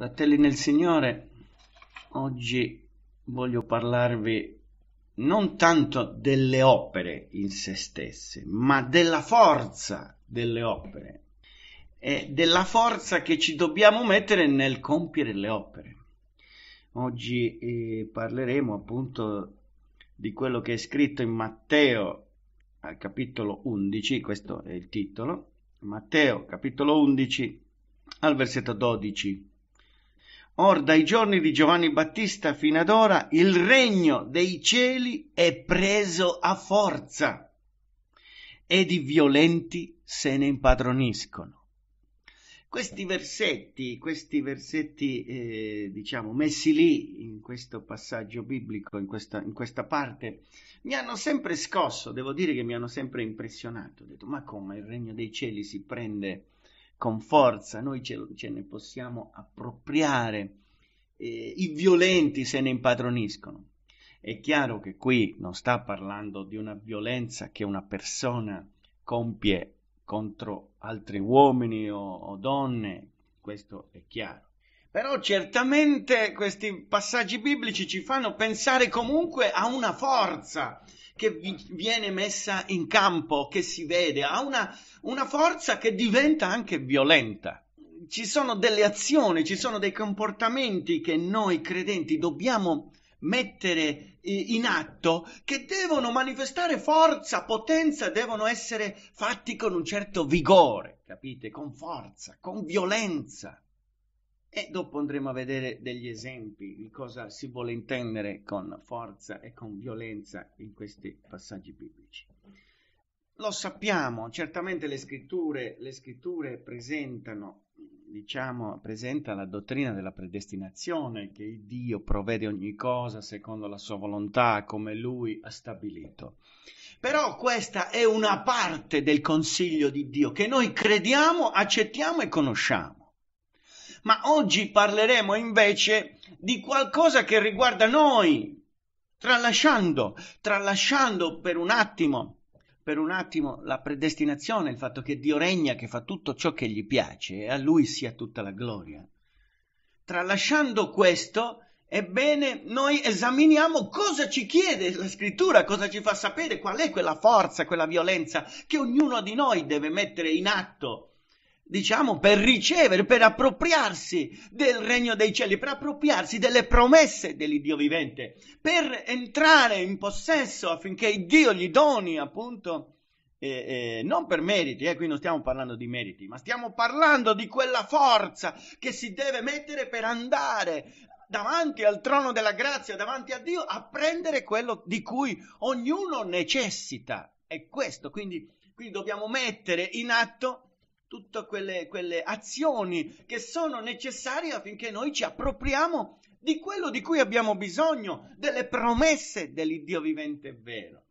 Fratelli nel Signore, oggi voglio parlarvi non tanto delle opere in se stesse, ma della forza delle opere e della forza che ci dobbiamo mettere nel compiere le opere. Oggi eh, parleremo appunto di quello che è scritto in Matteo al capitolo 11, questo è il titolo, Matteo capitolo 11 al versetto 12 Or dai giorni di Giovanni Battista fino ad ora il regno dei cieli è preso a forza ed i violenti se ne impadroniscono. Questi versetti, questi versetti eh, diciamo, messi lì in questo passaggio biblico, in questa, in questa, parte, mi hanno sempre scosso, devo dire che mi hanno sempre impressionato. Ho detto, ma come il regno dei cieli si prende con forza, noi ce, ce ne possiamo appropriare, eh, i violenti se ne impadroniscono. È chiaro che qui non sta parlando di una violenza che una persona compie contro altri uomini o, o donne, questo è chiaro però certamente questi passaggi biblici ci fanno pensare comunque a una forza che viene messa in campo, che si vede, a una, una forza che diventa anche violenta. Ci sono delle azioni, ci sono dei comportamenti che noi credenti dobbiamo mettere in atto che devono manifestare forza, potenza, devono essere fatti con un certo vigore, capite? Con forza, con violenza. E dopo andremo a vedere degli esempi di cosa si vuole intendere con forza e con violenza in questi passaggi biblici. Lo sappiamo, certamente le scritture, le scritture presentano, diciamo, presenta la dottrina della predestinazione, che Dio provvede ogni cosa secondo la sua volontà, come Lui ha stabilito. Però questa è una parte del consiglio di Dio che noi crediamo, accettiamo e conosciamo ma oggi parleremo invece di qualcosa che riguarda noi, tralasciando, tralasciando per un attimo per un attimo la predestinazione, il fatto che Dio regna, che fa tutto ciò che gli piace e a lui sia tutta la gloria. Tralasciando questo, ebbene, noi esaminiamo cosa ci chiede la scrittura, cosa ci fa sapere, qual è quella forza, quella violenza che ognuno di noi deve mettere in atto diciamo, per ricevere, per appropriarsi del regno dei cieli, per appropriarsi delle promesse dell'Iddio vivente, per entrare in possesso affinché Dio gli doni appunto. Eh, eh, non per meriti, eh, qui non stiamo parlando di meriti, ma stiamo parlando di quella forza che si deve mettere per andare davanti al trono della grazia, davanti a Dio, a prendere quello di cui ognuno necessita. È questo, quindi, quindi dobbiamo mettere in atto tutte quelle, quelle azioni che sono necessarie affinché noi ci appropriamo di quello di cui abbiamo bisogno, delle promesse dell'Iddio vivente vero.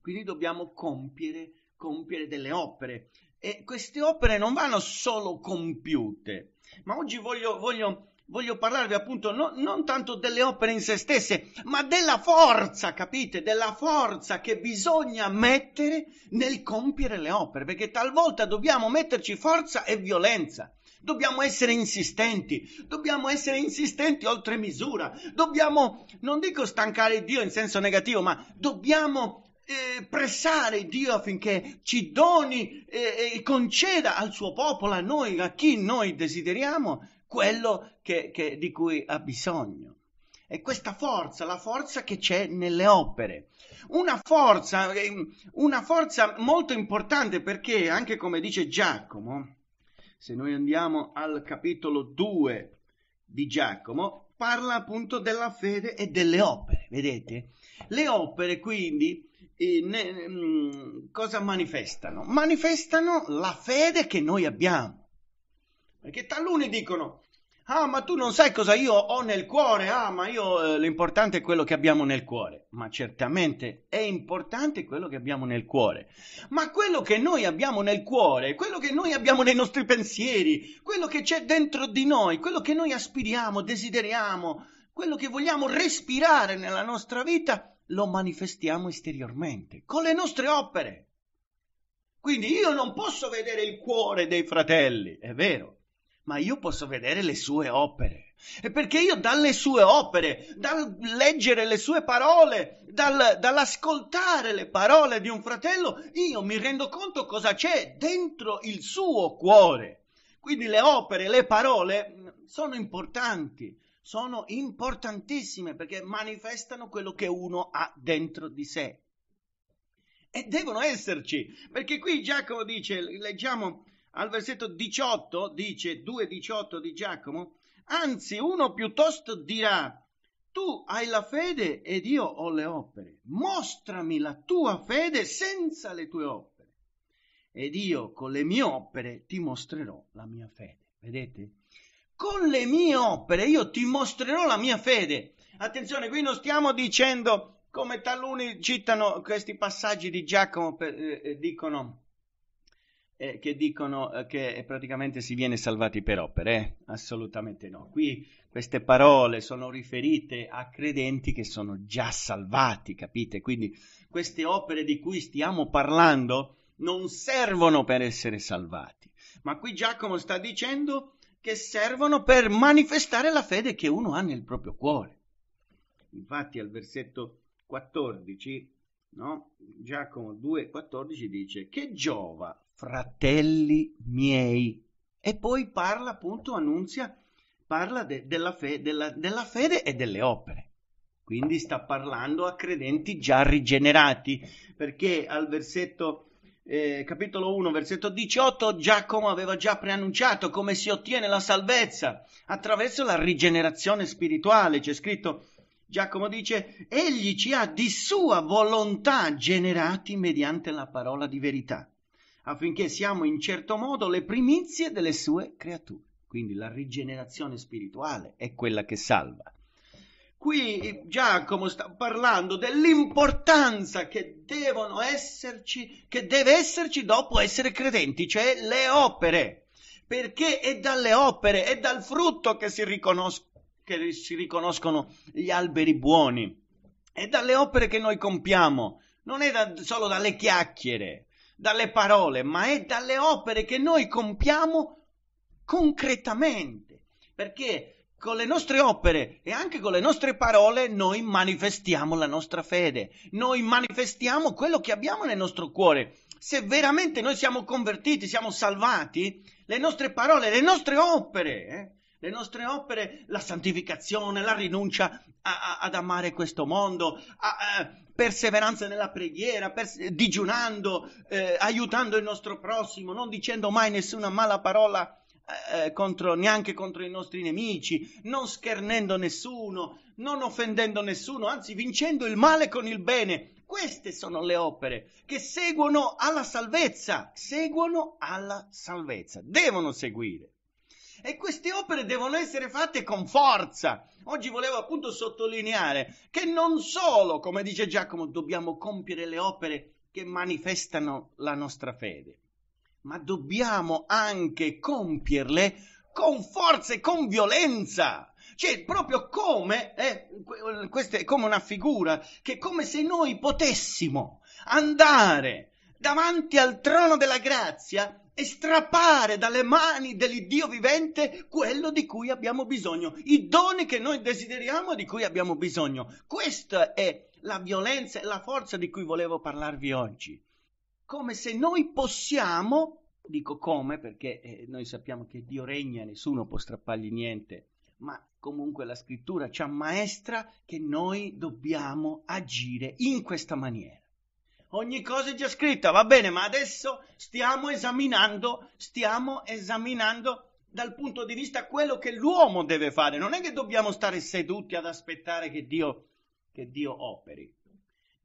Quindi dobbiamo compiere, compiere delle opere e queste opere non vanno solo compiute, ma oggi voglio, voglio voglio parlarvi appunto no, non tanto delle opere in se stesse, ma della forza, capite? Della forza che bisogna mettere nel compiere le opere, perché talvolta dobbiamo metterci forza e violenza. Dobbiamo essere insistenti, dobbiamo essere insistenti oltre misura, dobbiamo, non dico stancare Dio in senso negativo, ma dobbiamo eh, pressare Dio affinché ci doni eh, e eh, eh, conceda al suo popolo, a noi, a chi noi desideriamo, quello che, che, di cui ha bisogno. È questa forza, la forza che c'è nelle opere. Una forza, ehm, una forza molto importante perché, anche come dice Giacomo, se noi andiamo al capitolo 2 di Giacomo, parla appunto della fede e delle opere, vedete? Le opere quindi eh, ne, mh, mm, cosa manifestano? Manifestano la fede che noi abbiamo perché taluni dicono, ah ma tu non sai cosa io ho nel cuore, ah ma io eh, l'importante è quello che abbiamo nel cuore. Ma certamente è importante quello che abbiamo nel cuore. Ma quello che noi abbiamo nel cuore, quello che noi abbiamo nei nostri pensieri, quello che c'è dentro di noi, quello che noi aspiriamo, desideriamo, quello che vogliamo respirare nella nostra vita, lo manifestiamo esteriormente, con le nostre opere. Quindi io non posso vedere il cuore dei fratelli, è vero, ma io posso vedere le sue opere. E perché io dalle sue opere, dal leggere le sue parole, dal, dall'ascoltare le parole di un fratello, io mi rendo conto cosa c'è dentro il suo cuore. Quindi le opere, le parole sono importanti, sono importantissime perché manifestano quello che uno ha dentro di sé. E devono esserci, perché qui Giacomo dice, leggiamo al versetto 18 dice 2.18 di Giacomo, anzi uno piuttosto dirà, tu hai la fede ed io ho le opere, mostrami la tua fede senza le tue opere ed io con le mie opere ti mostrerò la mia fede. Vedete? Con le mie opere io ti mostrerò la mia fede. Attenzione, qui non stiamo dicendo come taluni citano questi passaggi di Giacomo, per, eh, eh dicono eh, che dicono eh, che eh, praticamente si viene salvati per opere, eh? assolutamente no. Qui queste parole sono riferite a credenti che sono già salvati, capite? Quindi queste opere di cui stiamo parlando non servono per essere salvati, ma qui Giacomo sta dicendo che servono per manifestare la fede che uno ha nel proprio cuore. Infatti al versetto 14, no? Giacomo 2,14 dice che giova fratelli miei. E poi parla appunto, annunzia, parla de, della, fe, della, della fede e delle opere. Quindi sta parlando a credenti già rigenerati, perché al versetto eh, capitolo 1, versetto 18, Giacomo aveva già preannunciato come si ottiene la salvezza attraverso la rigenerazione spirituale. C'è scritto, Giacomo dice, egli ci ha di sua volontà generati mediante la parola di verità affinché siamo in certo modo le primizie delle sue creature. Quindi la rigenerazione spirituale è quella che salva. Qui Giacomo sta parlando dell'importanza che devono esserci, che deve esserci dopo essere credenti, cioè le opere, perché è dalle opere, è dal frutto che si, riconos- che si riconoscono gli alberi buoni, è dalle opere che noi compiamo, non è da, solo dalle chiacchiere dalle parole, ma è dalle opere che noi compiamo concretamente, perché con le nostre opere e anche con le nostre parole noi manifestiamo la nostra fede, noi manifestiamo quello che abbiamo nel nostro cuore. Se veramente noi siamo convertiti, siamo salvati, le nostre parole, le nostre opere, eh, le nostre opere, la santificazione, la rinuncia a, a, ad amare questo mondo, a, perseveranza nella preghiera, pers- digiunando, eh, aiutando il nostro prossimo, non dicendo mai nessuna mala parola eh, eh, contro, neanche contro i nostri nemici, non schernendo nessuno, non offendendo nessuno, anzi vincendo il male con il bene. Queste sono le opere che seguono alla salvezza, seguono alla salvezza, devono seguire e queste opere devono essere fatte con forza. Oggi volevo appunto sottolineare che non solo, come dice Giacomo, dobbiamo compiere le opere che manifestano la nostra fede, ma dobbiamo anche compierle con forza e con violenza. Cioè, proprio come, eh, questa è come una figura, che come se noi potessimo andare davanti al trono della grazia e strappare dalle mani dell'Iddio vivente quello di cui abbiamo bisogno, i doni che noi desideriamo e di cui abbiamo bisogno. Questa è la violenza e la forza di cui volevo parlarvi oggi. Come se noi possiamo, dico come perché eh, noi sappiamo che Dio regna, e nessuno può strappargli niente, ma comunque la scrittura ci ammaestra che noi dobbiamo agire in questa maniera ogni cosa è già scritta, va bene, ma adesso stiamo esaminando, stiamo esaminando dal punto di vista quello che l'uomo deve fare, non è che dobbiamo stare seduti ad aspettare che Dio, che Dio operi.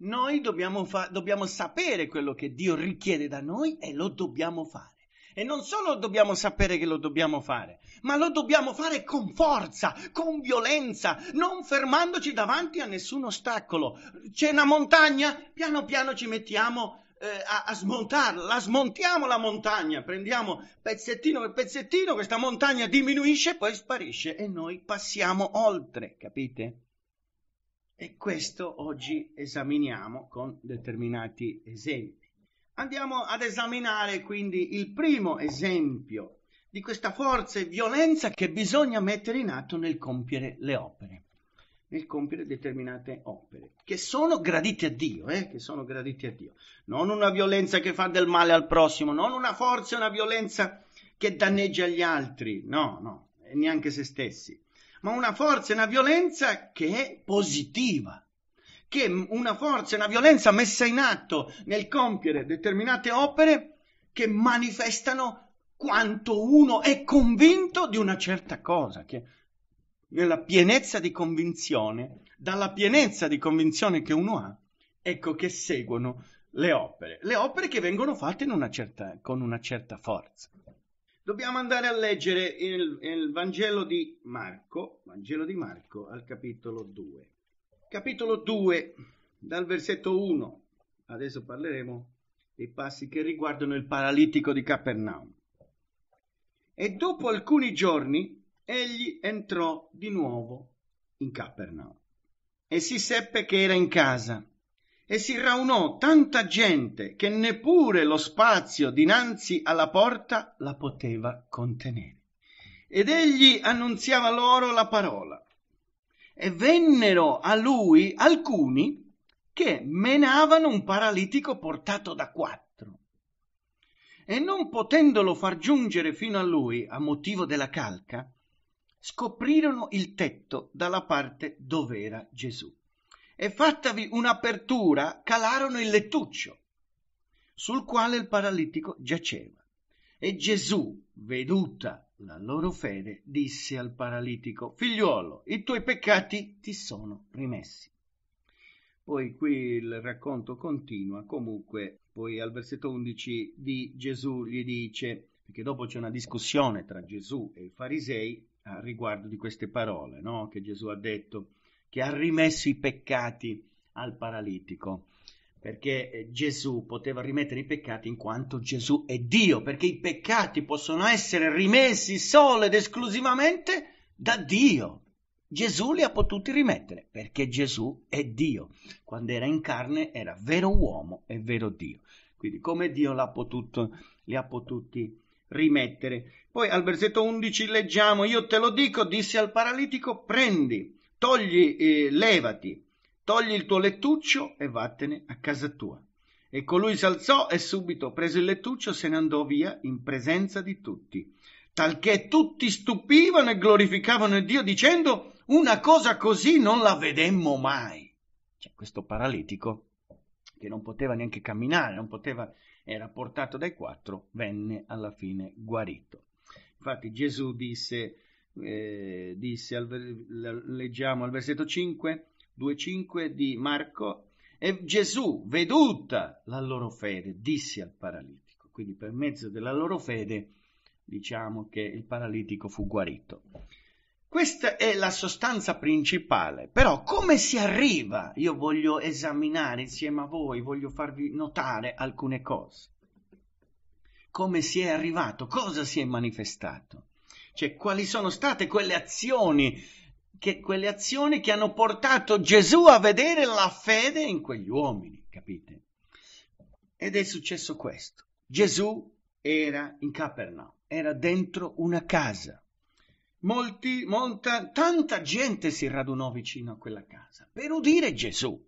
Noi dobbiamo, fa- dobbiamo sapere quello che Dio richiede da noi e lo dobbiamo fare. E non solo dobbiamo sapere che lo dobbiamo fare, ma lo dobbiamo fare con forza, con violenza, non fermandoci davanti a nessun ostacolo. C'è una montagna, piano piano ci mettiamo eh, a, a smontarla, la smontiamo la montagna, prendiamo pezzettino per pezzettino, questa montagna diminuisce, poi sparisce e noi passiamo oltre, capite? E questo oggi esaminiamo con determinati esempi. Andiamo ad esaminare quindi il primo esempio di questa forza e violenza che bisogna mettere in atto nel compiere le opere, nel compiere determinate opere, che sono gradite a Dio, eh, che sono gradite a Dio. Non una violenza che fa del male al prossimo, non una forza e una violenza che danneggia gli altri, no, no, neanche se stessi, ma una forza e una violenza che è positiva, che una forza, una violenza messa in atto nel compiere determinate opere che manifestano quanto uno è convinto di una certa cosa, che nella pienezza di convinzione, dalla pienezza di convinzione che uno ha, ecco che seguono le opere, le opere che vengono fatte una certa, con una certa forza. Dobbiamo andare a leggere il, il Vangelo di Marco, Vangelo di Marco al capitolo 2. Capitolo 2, dal versetto 1. Adesso parleremo dei passi che riguardano il paralitico di Capernaum. E dopo alcuni giorni egli entrò di nuovo in Capernaum e si seppe che era in casa e si raunò tanta gente che neppure lo spazio dinanzi alla porta la poteva contenere. Ed egli annunziava loro la parola e vennero a lui alcuni che menavano un paralitico portato da quattro. E non potendolo far giungere fino a lui a motivo della calca, scoprirono il tetto dalla parte dove era Gesù. E fattavi un'apertura, calarono il lettuccio sul quale il paralitico giaceva. E Gesù, veduta la loro fede disse al paralitico, figliuolo, i tuoi peccati ti sono rimessi. Poi qui il racconto continua, comunque poi al versetto 11 di Gesù gli dice, perché dopo c'è una discussione tra Gesù e i farisei a riguardo di queste parole no? che Gesù ha detto, che ha rimesso i peccati al paralitico perché eh, Gesù poteva rimettere i peccati in quanto Gesù è Dio, perché i peccati possono essere rimessi solo ed esclusivamente da Dio. Gesù li ha potuti rimettere perché Gesù è Dio. Quando era in carne era vero uomo e vero Dio. Quindi come Dio potuto, li ha potuti rimettere. Poi al versetto 11 leggiamo, io te lo dico, disse al paralitico, prendi, togli, eh, levati togli il tuo lettuccio e vattene a casa tua. E colui si alzò e subito, preso il lettuccio, se ne andò via in presenza di tutti, talché tutti stupivano e glorificavano il Dio dicendo una cosa così non la vedemmo mai. Cioè, questo paralitico, che non poteva neanche camminare, non poteva, era portato dai quattro, venne alla fine guarito. Infatti Gesù disse, eh, disse al, leggiamo al versetto 5, 2.5 di Marco, e Gesù, veduta la loro fede, disse al paralitico. Quindi per mezzo della loro fede diciamo che il paralitico fu guarito. Questa è la sostanza principale, però come si arriva? Io voglio esaminare insieme a voi, voglio farvi notare alcune cose. Come si è arrivato? Cosa si è manifestato? Cioè, quali sono state quelle azioni che quelle azioni che hanno portato Gesù a vedere la fede in quegli uomini, capite? Ed è successo questo. Gesù era in Capernaum, era dentro una casa. Molti, molta, tanta gente si radunò vicino a quella casa per udire Gesù.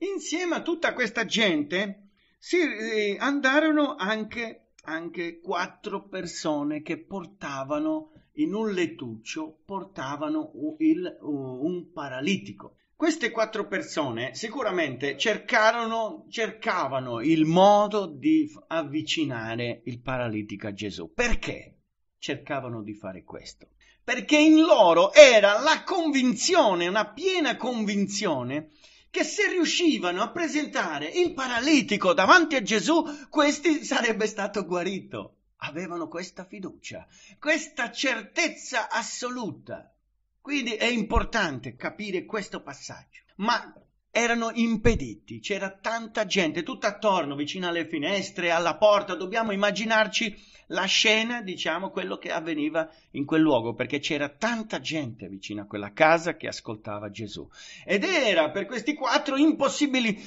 Insieme a tutta questa gente si, eh, andarono anche, anche quattro persone che portavano in un lettuccio portavano il, un paralitico. Queste quattro persone sicuramente cercarono, cercavano il modo di avvicinare il paralitico a Gesù. Perché cercavano di fare questo? Perché in loro era la convinzione, una piena convinzione, che se riuscivano a presentare il paralitico davanti a Gesù, questi sarebbe stato guarito avevano questa fiducia, questa certezza assoluta. Quindi è importante capire questo passaggio. Ma erano impediti, c'era tanta gente tutta attorno, vicino alle finestre, alla porta, dobbiamo immaginarci la scena, diciamo, quello che avveniva in quel luogo, perché c'era tanta gente vicino a quella casa che ascoltava Gesù. Ed era per questi quattro impossibile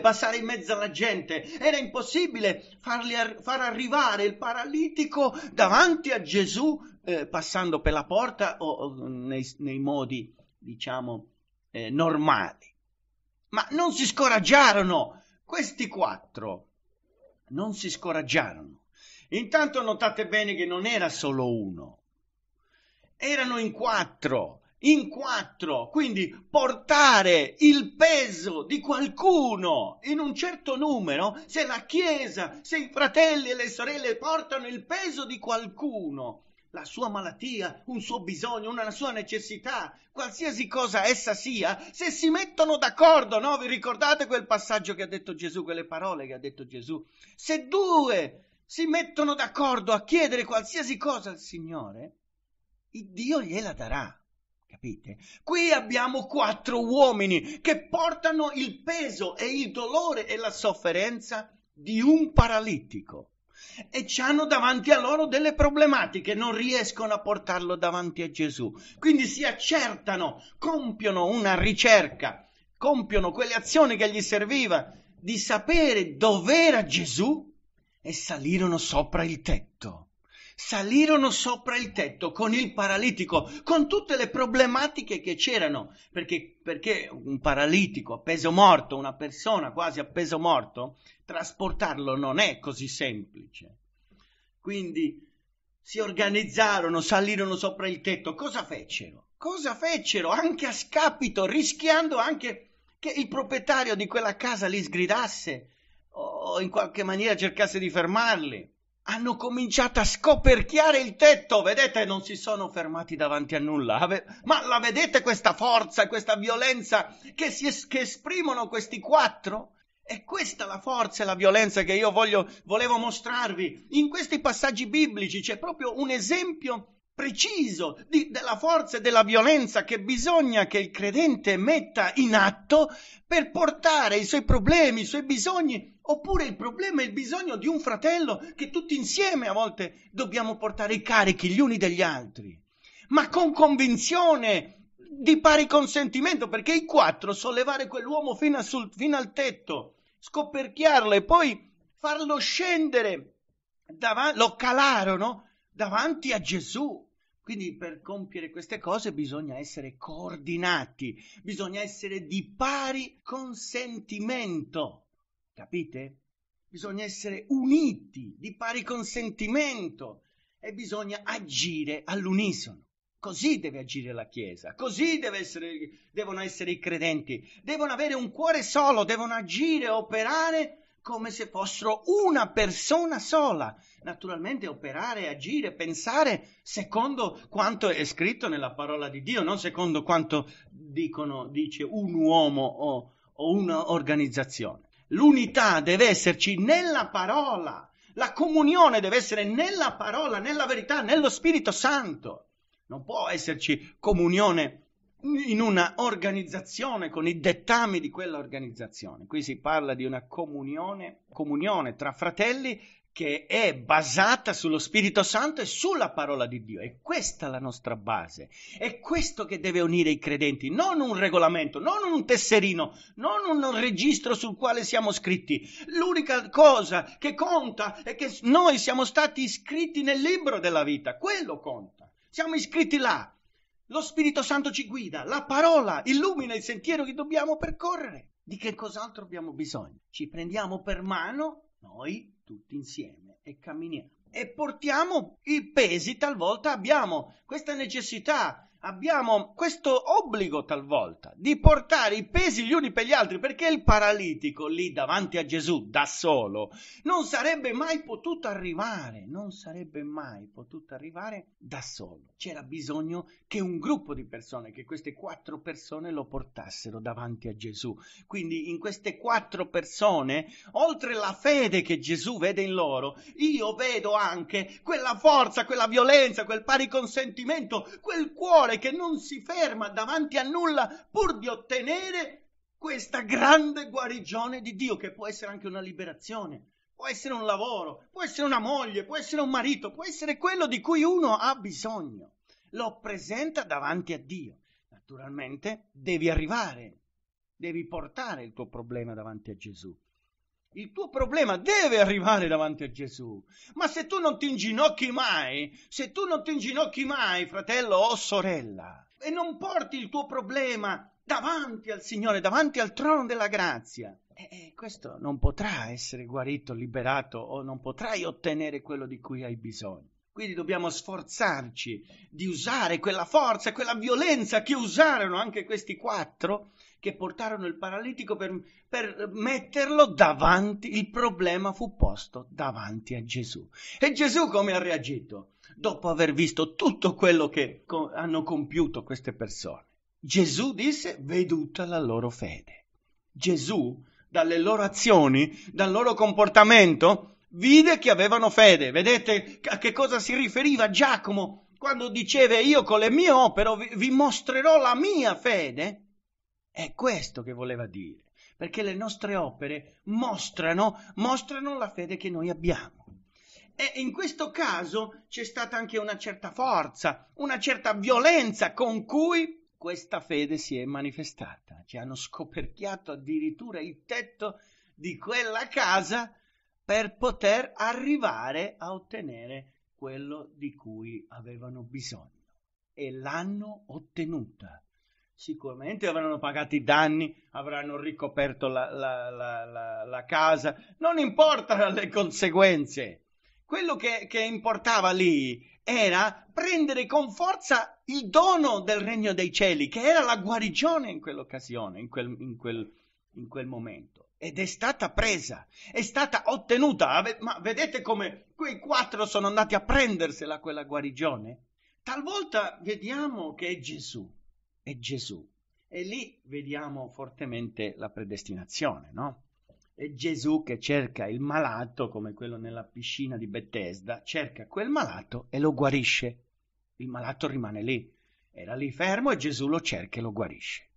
passare in mezzo alla gente, era impossibile farli, far arrivare il paralitico davanti a Gesù eh, passando per la porta o, o nei, nei, modi, diciamo, eh, normali ma non si scoraggiarono. Questi quattro non si scoraggiarono. Intanto notate bene che non era solo uno, erano in quattro, in quattro, quindi portare il peso di qualcuno in un certo numero, se la Chiesa, se i fratelli e le sorelle portano il peso di qualcuno, la sua malattia, un suo bisogno, una sua necessità, qualsiasi cosa essa sia, se si mettono d'accordo, no? Vi ricordate quel passaggio che ha detto Gesù, quelle parole che ha detto Gesù? Se due si mettono d'accordo a chiedere qualsiasi cosa al Signore, il Dio gliela darà. Capite? Qui abbiamo quattro uomini che portano il peso e il dolore e la sofferenza di un paralitico e hanno davanti a loro delle problematiche, non riescono a portarlo davanti a Gesù. Quindi si accertano, compiono una ricerca, compiono quelle azioni che gli serviva di sapere dov'era Gesù e salirono sopra il tetto salirono sopra il tetto con il paralitico, con tutte le problematiche che c'erano, perché, perché un paralitico appeso morto, una persona quasi appeso morto, trasportarlo non è così semplice. Quindi si organizzarono, salirono sopra il tetto, cosa fecero? Cosa fecero? Anche a scapito, rischiando anche che il proprietario di quella casa li sgridasse o in qualche maniera cercasse di fermarli hanno cominciato a scoperchiare il tetto, vedete, non si sono fermati davanti a nulla, ma la vedete questa forza, questa violenza che, si es- che esprimono questi quattro? È questa la forza e la violenza che io voglio, volevo mostrarvi. In questi passaggi biblici c'è proprio un esempio preciso di, della forza e della violenza che bisogna che il credente metta in atto per portare i suoi problemi, i suoi bisogni Oppure il problema è il bisogno di un fratello che tutti insieme a volte dobbiamo portare i carichi gli uni degli altri, ma con convinzione, di pari consentimento, perché i quattro sollevare quell'uomo fino, sul, fino al tetto, scoperchiarlo e poi farlo scendere, davanti, lo calarono davanti a Gesù. Quindi per compiere queste cose bisogna essere coordinati, bisogna essere di pari consentimento. Capite? Bisogna essere uniti di pari consentimento e bisogna agire all'unisono. Così deve agire la Chiesa, così essere, devono essere i credenti, devono avere un cuore solo, devono agire, operare come se fossero una persona sola. Naturalmente operare, agire, pensare secondo quanto è scritto nella parola di Dio, non secondo quanto dicono, dice un uomo o, o un'organizzazione. L'unità deve esserci nella parola, la comunione deve essere nella parola, nella verità, nello Spirito Santo. Non può esserci comunione in una organizzazione con i dettami di quell'organizzazione. Qui si parla di una comunione, comunione tra fratelli che è basata sullo Spirito Santo e sulla parola di Dio. E questa è la nostra base. È questo che deve unire i credenti, non un regolamento, non un tesserino, non un registro sul quale siamo scritti. L'unica cosa che conta è che noi siamo stati iscritti nel libro della vita, quello conta. Siamo iscritti là. Lo Spirito Santo ci guida, la parola illumina il sentiero che dobbiamo percorrere. Di che cos'altro abbiamo bisogno? Ci prendiamo per mano noi tutti insieme e camminiamo e portiamo i pesi talvolta abbiamo questa necessità abbiamo questo obbligo talvolta di portare i pesi gli uni per gli altri perché il paralitico lì davanti a Gesù da solo non sarebbe mai potuto arrivare, non sarebbe mai potuto arrivare da solo. C'era bisogno che un gruppo di persone, che queste quattro persone lo portassero davanti a Gesù. Quindi in queste quattro persone, oltre la fede che Gesù vede in loro, io vedo anche quella forza, quella violenza, quel pari consentimento, quel cuore mentale che non si ferma davanti a nulla pur di ottenere questa grande guarigione di Dio, che può essere anche una liberazione, può essere un lavoro, può essere una moglie, può essere un marito, può essere quello di cui uno ha bisogno. Lo presenta davanti a Dio. Naturalmente devi arrivare, devi portare il tuo problema davanti a Gesù. Il tuo problema deve arrivare davanti a Gesù. Ma se tu non ti inginocchi mai, se tu non ti inginocchi mai, fratello o sorella, e non porti il tuo problema davanti al Signore, davanti al trono della grazia, eh, eh questo non potrà essere guarito, liberato o non potrai ottenere quello di cui hai bisogno. Quindi dobbiamo sforzarci di usare quella forza, quella violenza che usarono anche questi quattro che portarono il paralitico per, per, metterlo davanti, il problema fu posto davanti a Gesù. E Gesù come ha reagito? Dopo aver visto tutto quello che co- hanno compiuto queste persone. Gesù disse, veduta la loro fede. Gesù, dalle loro azioni, dal loro comportamento, vide che avevano fede. Vedete a che cosa si riferiva Giacomo quando diceva io con le mie opere vi mostrerò la mia fede? È questo che voleva dire, perché le nostre opere mostrano, mostrano la fede che noi abbiamo. E in questo caso c'è stata anche una certa forza, una certa violenza con cui questa fede si è manifestata. Ci hanno scoperchiato addirittura il tetto di quella casa per poter arrivare a ottenere quello di cui avevano bisogno e l'hanno ottenuta. Sicuramente avranno pagato i danni, avranno ricoperto la, la, la, la casa, non importano le conseguenze. Quello che, che importava lì era prendere con forza il dono del regno dei cieli, che era la guarigione in quell'occasione, in quel, in quel, in quel momento ed è stata presa, è stata ottenuta. Ma vedete come quei quattro sono andati a prendersela quella guarigione? Talvolta vediamo che è Gesù, è Gesù. E lì vediamo fortemente la predestinazione, no? È Gesù che cerca il malato, come quello nella piscina di Bethesda, cerca quel malato e lo guarisce. Il malato rimane lì, era lì fermo e Gesù lo cerca e lo guarisce.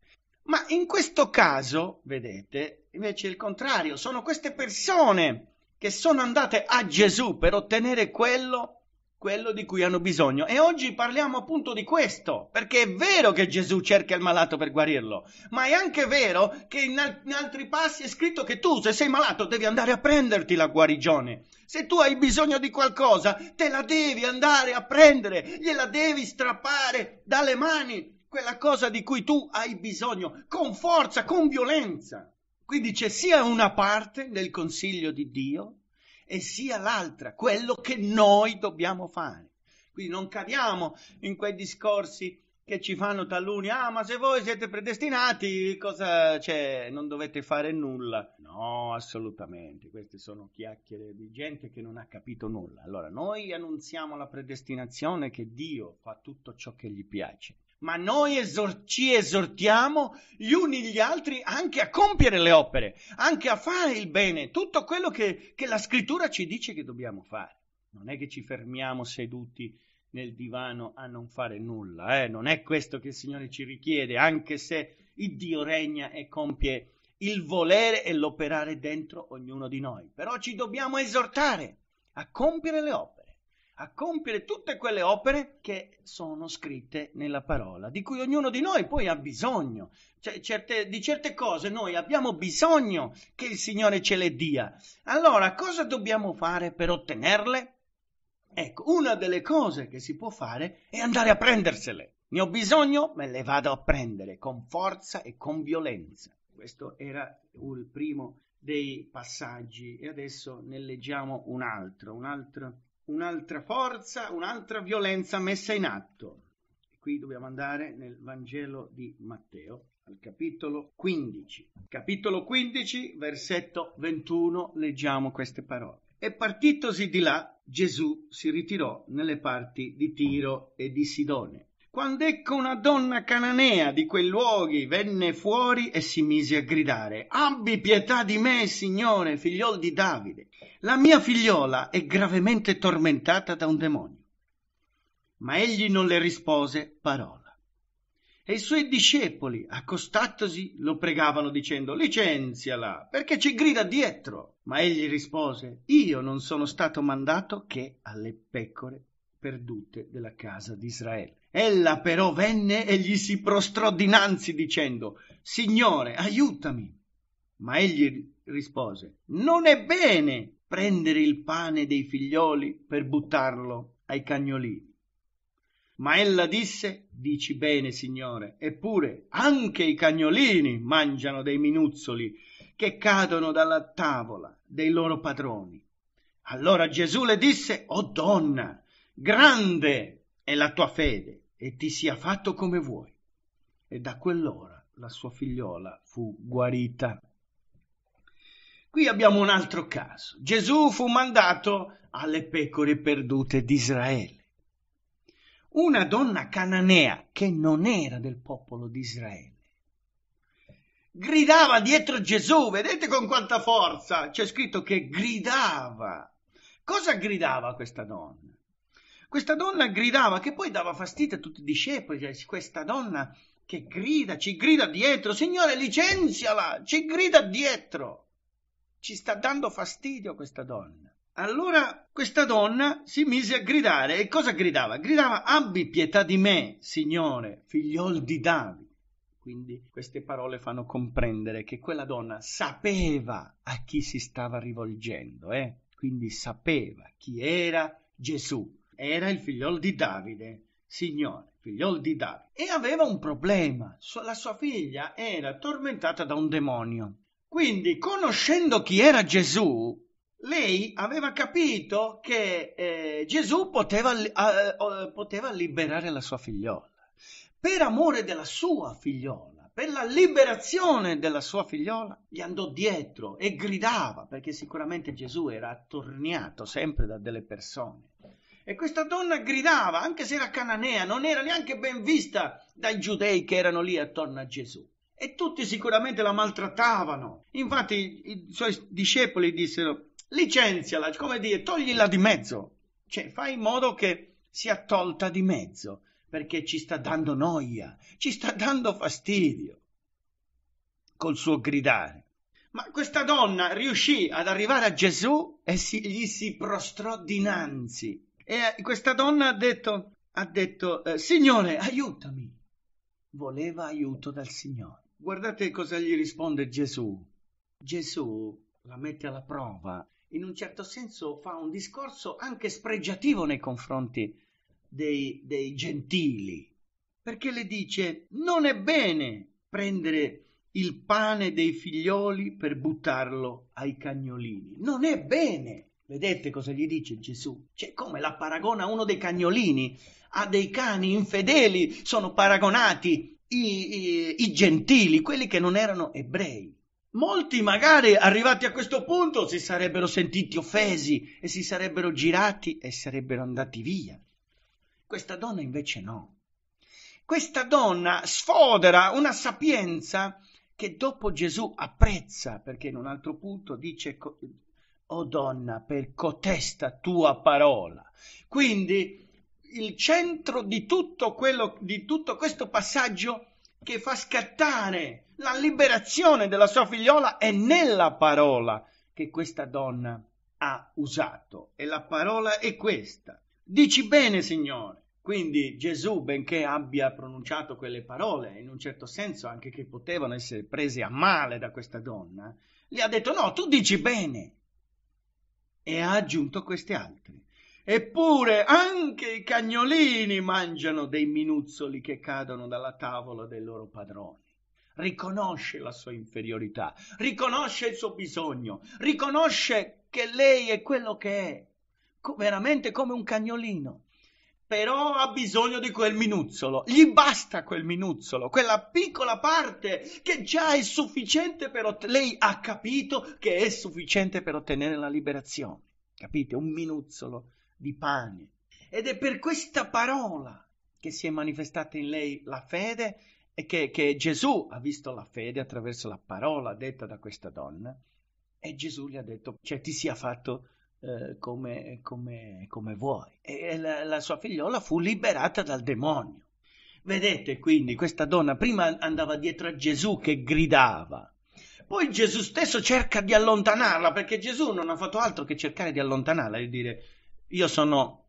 Ma in questo caso, vedete, Invece il contrario, sono queste persone che sono andate a Gesù per ottenere quello, quello di cui hanno bisogno. E oggi parliamo appunto di questo, perché è vero che Gesù cerca il malato per guarirlo, ma è anche vero che in, al- in altri passi è scritto che tu, se sei malato, devi andare a prenderti la guarigione. Se tu hai bisogno di qualcosa, te la devi andare a prendere, gliela devi strappare dalle mani, quella cosa di cui tu hai bisogno, con forza, con violenza. Quindi c'è sia una parte del consiglio di Dio e sia l'altra, quello che noi dobbiamo fare. Quindi non cadiamo in quei discorsi che ci fanno taluni, ah ma se voi siete predestinati cosa c'è, non dovete fare nulla. No, assolutamente, queste sono chiacchiere di gente che non ha capito nulla. Allora, noi annunziamo la predestinazione che Dio fa tutto ciò che gli piace ma noi esor- ci esortiamo gli uni gli altri anche a compiere le opere, anche a fare il bene, tutto quello che, che la scrittura ci dice che dobbiamo fare. Non è che ci fermiamo seduti nel divano a non fare nulla, eh? non è questo che il Signore ci richiede, anche se il Dio regna e compie il volere e l'operare dentro ognuno di noi, però ci dobbiamo esortare a compiere le opere a compiere tutte quelle opere che sono scritte nella parola, di cui ognuno di noi poi ha bisogno. Cioè, certe, di certe cose noi abbiamo bisogno che il Signore ce le dia. Allora, cosa dobbiamo fare per ottenerle? Ecco, una delle cose che si può fare è andare a prendersele. Ne ho bisogno, me le vado a prendere con forza e con violenza. Questo era il primo dei passaggi e adesso ne leggiamo un altro, un altro un'altra forza, un'altra violenza messa in atto. E qui dobbiamo andare nel Vangelo di Matteo, al capitolo 15. Capitolo 15, versetto 21, leggiamo queste parole. E partitosi di là, Gesù si ritirò nelle parti di Tiro e di Sidone quando ecco una donna cananea di quei luoghi venne fuori e si mise a gridare Abbi pietà di me, signore, figliol di Davide. La mia figliola è gravemente tormentata da un demonio. Ma egli non le rispose parola. E i suoi discepoli, accostatosi, lo pregavano dicendo Licenziala, perché ci grida dietro. Ma egli rispose Io non sono stato mandato che alle pecore perdute della casa di Israele ella però venne e gli si prostrò dinanzi dicendo Signore, aiutami. Ma egli rispose Non è bene prendere il pane dei figlioli per buttarlo ai cagnolini. Ma ella disse Dici bene, Signore, eppure anche i cagnolini mangiano dei minuzzoli che cadono dalla tavola dei loro padroni. Allora Gesù le disse O oh donna, grande è la tua fede e ti sia fatto come vuoi. E da quell'ora la sua figliola fu guarita. Qui abbiamo un altro caso. Gesù fu mandato alle pecore perdute di Israele. Una donna cananea che non era del popolo di Israele gridava dietro Gesù, vedete con quanta forza, c'è scritto che gridava. Cosa gridava questa donna? Questa donna gridava, che poi dava fastidio a tutti i discepoli, cioè questa donna che grida, ci grida dietro, Signore licenziala, ci grida dietro, ci sta dando fastidio questa donna. Allora questa donna si mise a gridare e cosa gridava? Gridava abbi pietà di me, Signore, figliol di Davide. Quindi queste parole fanno comprendere che quella donna sapeva a chi si stava rivolgendo, eh? quindi sapeva chi era Gesù era il figliolo di Davide, signore, figliolo di Davide. E aveva un problema. La sua figlia era tormentata da un demonio. Quindi, conoscendo chi era Gesù, lei aveva capito che eh, Gesù poteva, eh, poteva liberare la sua figliola. Per amore della sua figliola per la liberazione della sua figliola, gli andò dietro e gridava, perché sicuramente Gesù era attorniato sempre da delle persone e questa donna gridava, anche se era cananea, non era neanche ben vista dai giudei che erano lì attorno a Gesù. E tutti sicuramente la maltrattavano. Infatti i, suoi discepoli dissero, licenziala, come dire, toglila di mezzo. Cioè, fai in modo che sia tolta di mezzo, perché ci sta dando noia, ci sta dando fastidio col suo gridare. Ma questa donna riuscì ad arrivare a Gesù e si, gli si prostrò dinanzi. E eh, questa donna ha detto, ha detto eh, Signore, aiutami. Voleva aiuto dal Signore. Guardate cosa gli risponde Gesù. Gesù la mette alla prova. In un certo senso fa un discorso anche spregiativo nei confronti dei, dei gentili, perché le dice non è bene prendere il pane dei figlioli per buttarlo ai cagnolini. Non è bene. Vedete cosa gli dice Gesù? Cioè, come la paragona a uno dei cagnolini, a dei cani infedeli sono paragonati i, i, i gentili, quelli che non erano ebrei. Molti magari arrivati a questo punto si sarebbero sentiti offesi e si sarebbero girati e sarebbero andati via. Questa donna invece no. Questa donna sfodera una sapienza che dopo Gesù apprezza, perché in un altro punto dice o donna, per cotesta tua parola. Quindi il centro di tutto, quello, di tutto questo passaggio che fa scattare la liberazione della sua figliola è nella parola che questa donna ha usato. E la parola è questa. Dici bene, Signore. Quindi Gesù, benché abbia pronunciato quelle parole, in un certo senso anche che potevano essere prese a male da questa donna, le ha detto no, tu dici bene, e ha aggiunto questi altri. Eppure anche i cagnolini mangiano dei minuzzoli che cadono dalla tavola dei loro padroni. Riconosce la sua inferiorità, riconosce il suo bisogno, riconosce che lei è quello che è, veramente come un cagnolino però ha bisogno di quel minuzzolo, gli basta quel minuzzolo, quella piccola parte che già è sufficiente per ottenere, lei ha capito che è sufficiente per ottenere la liberazione, capite? Un minuzzolo di pane. Ed è per questa parola che si è manifestata in lei la fede e che, che Gesù ha visto la fede attraverso la parola detta da questa donna e Gesù gli ha detto, cioè ti sia fatto eh, come, come, come, vuoi. E la, la sua figliola fu liberata dal demonio. Vedete quindi questa donna prima andava dietro a Gesù che gridava, poi Gesù stesso cerca di allontanarla perché Gesù non ha fatto altro che cercare di allontanarla e dire io sono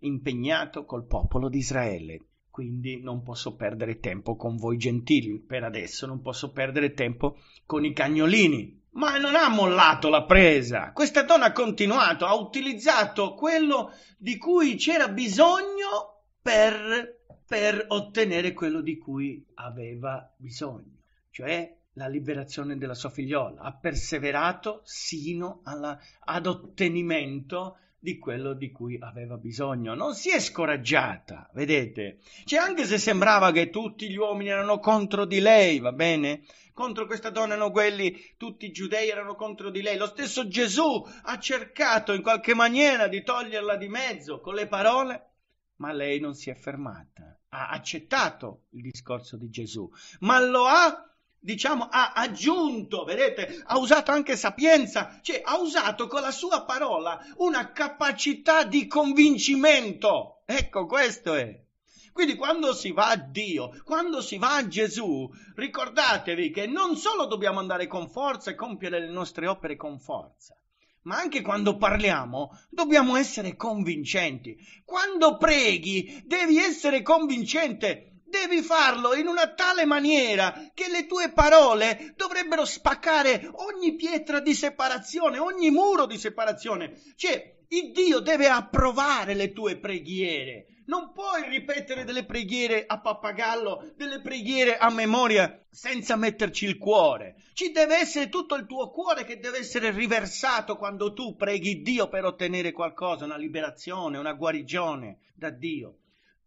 impegnato col popolo di Israele, quindi non posso perdere tempo con voi gentili per adesso, non posso perdere tempo con i cagnolini ma non ha mollato la presa. Questa donna ha continuato, ha utilizzato quello di cui c'era bisogno per, per, ottenere quello di cui aveva bisogno, cioè la liberazione della sua figliola. Ha perseverato sino alla, ad ottenimento di quello di cui aveva bisogno. Non si è scoraggiata, vedete? Cioè, anche se sembrava che tutti gli uomini erano contro di lei, va bene? Contro questa donna erano quelli, tutti i giudei erano contro di lei. Lo stesso Gesù ha cercato in qualche maniera di toglierla di mezzo con le parole, ma lei non si è fermata. Ha accettato il discorso di Gesù, ma lo ha diciamo, ha aggiunto, vedete, ha usato anche sapienza, cioè ha usato con la sua parola una capacità di convincimento. Ecco, questo è. Quindi quando si va a Dio, quando si va a Gesù, ricordatevi che non solo dobbiamo andare con forza e compiere le nostre opere con forza, ma anche quando parliamo dobbiamo essere convincenti. Quando preghi devi essere convincente, Devi farlo in una tale maniera che le tue parole dovrebbero spaccare ogni pietra di separazione, ogni muro di separazione. Cioè, il Dio deve approvare le tue preghiere. Non puoi ripetere delle preghiere a pappagallo, delle preghiere a memoria senza metterci il cuore. Ci deve essere tutto il tuo cuore che deve essere riversato quando tu preghi Dio per ottenere qualcosa, una liberazione, una guarigione da Dio.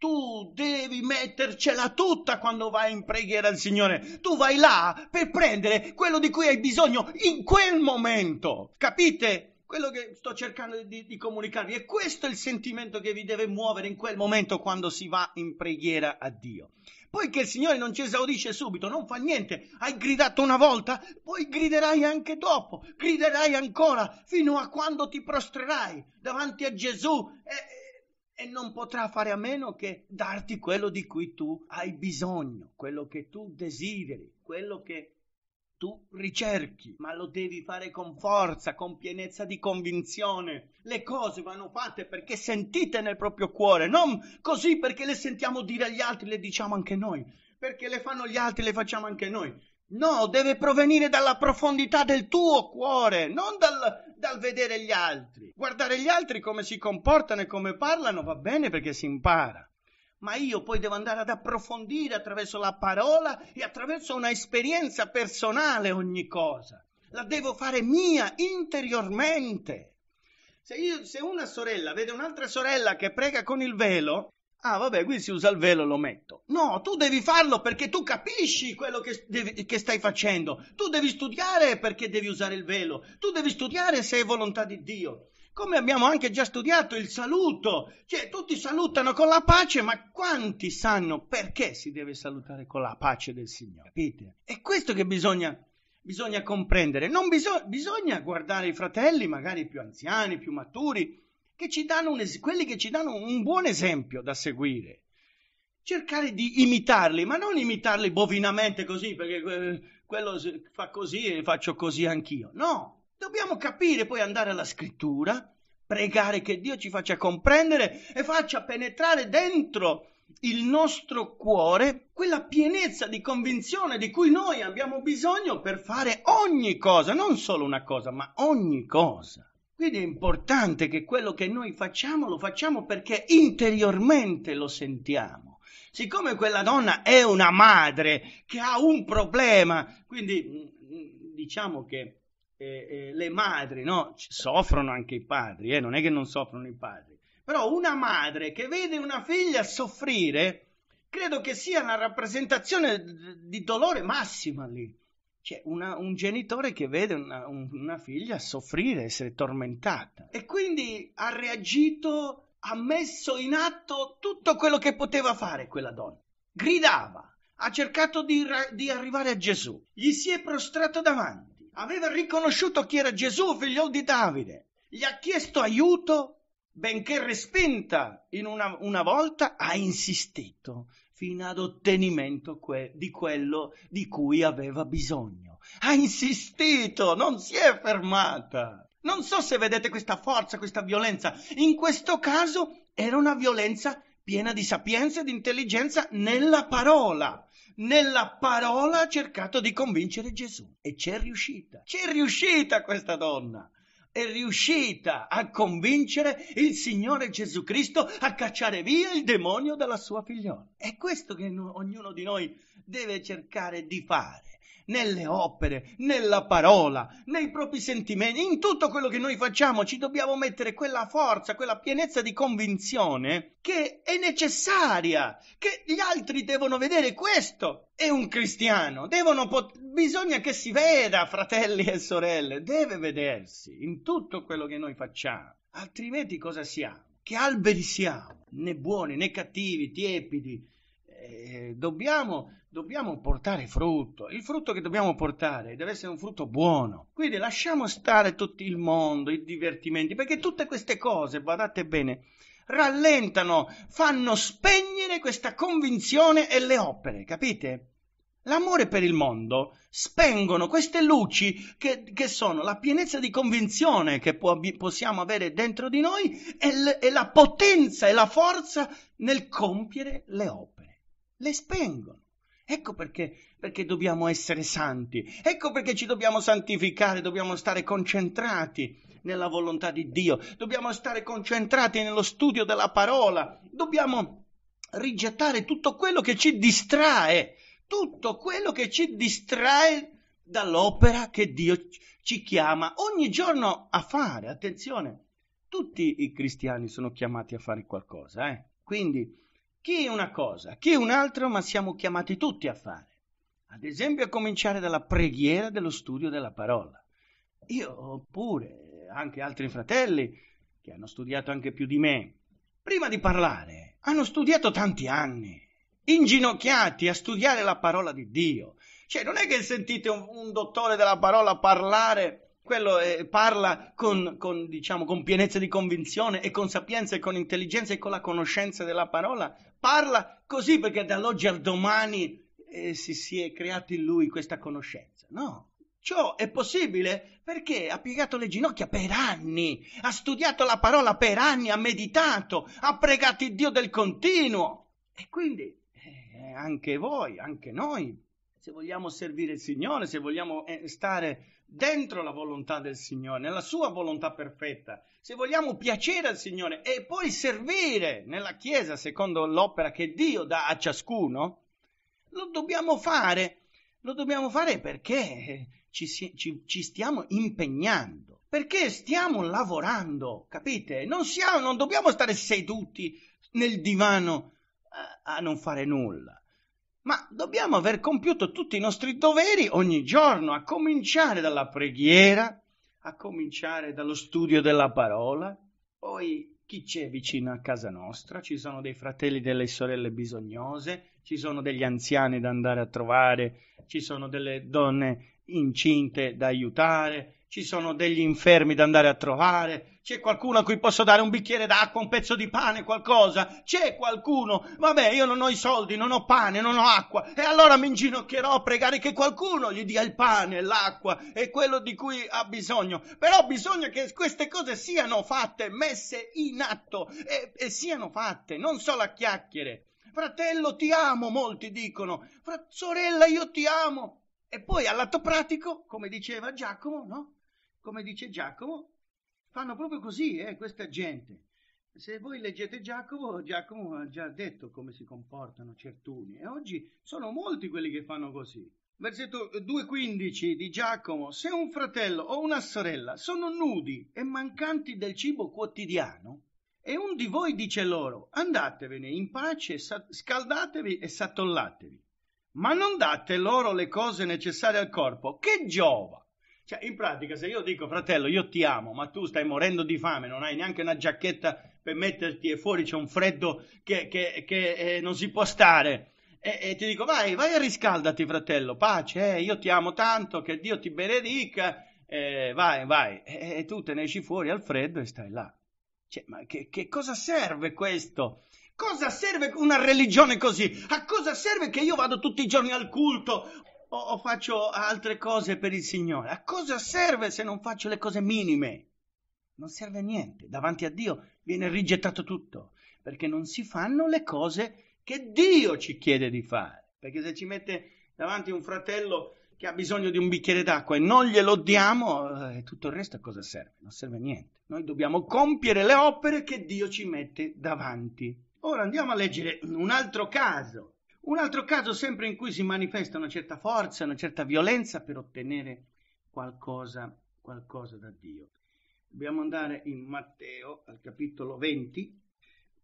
Tu devi mettercela tutta quando vai in preghiera al Signore. Tu vai là per prendere quello di cui hai bisogno in quel momento. Capite? Quello che sto cercando di, di comunicarvi e questo è il sentimento che vi deve muovere in quel momento quando si va in preghiera a Dio. Poiché il Signore non ci esaurisce subito, non fa niente. Hai gridato una volta, poi griderai anche dopo, griderai ancora fino a quando ti prostrerai davanti a Gesù. E, e non potrà fare a meno che darti quello di cui tu hai bisogno, quello che tu desideri, quello che tu ricerchi, ma lo devi fare con forza, con pienezza di convinzione. Le cose vanno fatte perché sentite nel proprio cuore, non così perché le sentiamo dire agli altri, le diciamo anche noi, perché le fanno gli altri, le facciamo anche noi. No, deve provenire dalla profondità del tuo cuore, non dal, dal, vedere gli altri. Guardare gli altri come si comportano e come parlano va bene perché si impara. Ma io poi devo andare ad approfondire attraverso la parola e attraverso una esperienza personale ogni cosa. La devo fare mia interiormente. Se, io, se una sorella vede un'altra sorella che prega con il velo, Ah, vabbè, qui si usa il velo, lo metto. No, tu devi farlo perché tu capisci quello che, devi, che, stai facendo. Tu devi studiare perché devi usare il velo. Tu devi studiare se è volontà di Dio. Come abbiamo anche già studiato il saluto, cioè tutti salutano con la pace, ma quanti sanno perché si deve salutare con la pace del Signore? Capite? È questo che bisogna bisogna comprendere, non bisog- bisogna guardare i fratelli magari più anziani, più maturi, che ci danno un es- quelli che ci danno un buon esempio da seguire. Cercare di imitarli, ma non imitarli bovinamente così, perché quello fa così e faccio così anch'io. No, dobbiamo capire, poi andare alla scrittura, pregare che Dio ci faccia comprendere e faccia penetrare dentro il nostro cuore quella pienezza di convinzione di cui noi abbiamo bisogno per fare ogni cosa, non solo una cosa, ma ogni cosa. Quindi è importante che quello che noi facciamo lo facciamo perché interiormente lo sentiamo. Siccome quella donna è una madre che ha un problema, quindi mm, mm, diciamo che eh, eh, le madri no? soffrono anche i padri, eh? non è che non soffrono i padri, però una madre che vede una figlia soffrire, credo che sia una rappresentazione di dolore massima lì. Cioè, una, un genitore che vede una, una figlia soffrire, essere tormentata. E quindi ha reagito, ha messo in atto tutto quello che poteva fare quella donna. Gridava, ha cercato di, di, arrivare a Gesù, gli si è prostrato davanti, aveva riconosciuto chi era Gesù, figlio di Davide, gli ha chiesto aiuto, benché respinta in una, una volta, ha insistito fino ad ottenimento que- di quello di cui aveva bisogno. Ha insistito, non si è fermata. Non so se vedete questa forza, questa violenza. In questo caso era una violenza piena di sapienza e di intelligenza nella parola. Nella parola ha cercato di convincere Gesù e c'è riuscita. C'è riuscita questa donna è riuscita a convincere il Signore Gesù Cristo a cacciare via il demonio dalla sua figliola. È questo che ognuno di noi deve cercare di fare nelle opere, nella parola, nei propri sentimenti, in tutto quello che noi facciamo ci dobbiamo mettere quella forza, quella pienezza di convinzione che è necessaria, che gli altri devono vedere questo. È un cristiano, pot- bisogna che si veda, fratelli e sorelle, deve vedersi in tutto quello che noi facciamo, altrimenti cosa siamo? Che alberi siamo? Né buoni né cattivi, tiepidi. Eh, dobbiamo dobbiamo portare frutto. Il frutto che dobbiamo portare deve essere un frutto buono. Quindi lasciamo stare tutto il mondo, i divertimenti, perché tutte queste cose, guardate bene, rallentano, fanno spegnere questa convinzione e le opere, capite? L'amore per il mondo spengono queste luci che, che sono la pienezza di convinzione che può, possiamo avere dentro di noi e, l, e la potenza e la forza nel compiere le opere. Le spengono. Ecco perché, perché, dobbiamo essere santi, ecco perché ci dobbiamo santificare, dobbiamo stare concentrati nella volontà di Dio, dobbiamo stare concentrati nello studio della parola, dobbiamo rigettare tutto quello che ci distrae, tutto quello che ci distrae dall'opera che Dio ci chiama ogni giorno a fare. Attenzione, tutti i cristiani sono chiamati a fare qualcosa, eh? quindi chi una cosa, chi un'altra, ma siamo chiamati tutti a fare. Ad esempio a cominciare dalla preghiera dello studio della parola. Io oppure anche altri fratelli che hanno studiato anche più di me, prima di parlare, hanno studiato tanti anni, inginocchiati a studiare la parola di Dio. Cioè non è che sentite un, un dottore della parola parlare quello eh, parla con, con, diciamo, con pienezza di convinzione e con sapienza e con intelligenza e con la conoscenza della parola. Parla così perché dall'oggi al domani eh, si, si è creato in lui questa conoscenza. No, Ciò è possibile perché ha piegato le ginocchia per anni, ha studiato la parola per anni, ha meditato, ha pregato il Dio del continuo. E quindi eh, anche voi, anche noi, se vogliamo servire il Signore, se vogliamo eh, stare dentro la volontà del Signore, nella sua volontà perfetta, se vogliamo piacere al Signore e poi servire nella Chiesa secondo l'opera che Dio dà a ciascuno, lo dobbiamo fare, lo dobbiamo fare perché ci, si, ci, ci stiamo impegnando, perché stiamo lavorando, capite? Non, siamo, non dobbiamo stare seduti nel divano a, a non fare nulla ma dobbiamo aver compiuto tutti i nostri doveri ogni giorno, a cominciare dalla preghiera, a cominciare dallo studio della parola, poi chi c'è vicino a casa nostra, ci sono dei fratelli e delle sorelle bisognose, ci sono degli anziani da andare a trovare, ci sono delle donne incinte da aiutare, ci sono degli infermi da andare a trovare, c'è qualcuno a cui posso dare un bicchiere d'acqua, un pezzo di pane, qualcosa, c'è qualcuno, vabbè io non ho i soldi, non ho pane, non ho acqua, e allora mi inginocchierò a pregare che qualcuno gli dia il pane, l'acqua e quello di cui ha bisogno, però bisogna che queste cose siano fatte, messe in atto e, e siano fatte, non solo a chiacchiere. Fratello, ti amo, molti dicono. sorella, io ti amo. E poi all'atto pratico, come diceva Giacomo, no? come dice Giacomo, fanno proprio così, eh, questa gente. Se voi leggete Giacomo, Giacomo ha già detto come si comportano certuni e oggi sono molti quelli che fanno così. Versetto 2.15 di Giacomo, se un fratello o una sorella sono nudi e mancanti del cibo quotidiano, e un di voi dice loro, andatevene in pace, scaldatevi e satollatevi, ma non date loro le cose necessarie al corpo, che giova? Cioè, in pratica, se io dico, fratello, io ti amo, ma tu stai morendo di fame, non hai neanche una giacchetta per metterti e fuori c'è un freddo che, che, che eh, non si può stare, e, e, ti dico, vai, vai e riscaldati, fratello, pace, eh, io ti amo tanto, che Dio ti benedica, eh, vai, vai, e, e, tu te ne esci fuori al freddo e stai là. Cioè, ma che, che cosa serve questo? cosa serve una religione così? A cosa serve che io vado tutti i giorni al culto? o, o faccio altre cose per il Signore? A cosa serve se non faccio le cose minime? Non serve a niente. Davanti a Dio viene rigettato tutto, perché non si fanno le cose che Dio ci chiede di fare. Perché se ci mette davanti un fratello che ha bisogno di un bicchiere d'acqua e non glielo diamo, eh, tutto il resto a cosa serve? Non serve a niente. Noi dobbiamo compiere le opere che Dio ci mette davanti. Ora andiamo a leggere un altro caso un altro caso sempre in cui si manifesta una certa forza, una certa violenza per ottenere qualcosa, qualcosa da Dio. Dobbiamo andare in Matteo al capitolo 20,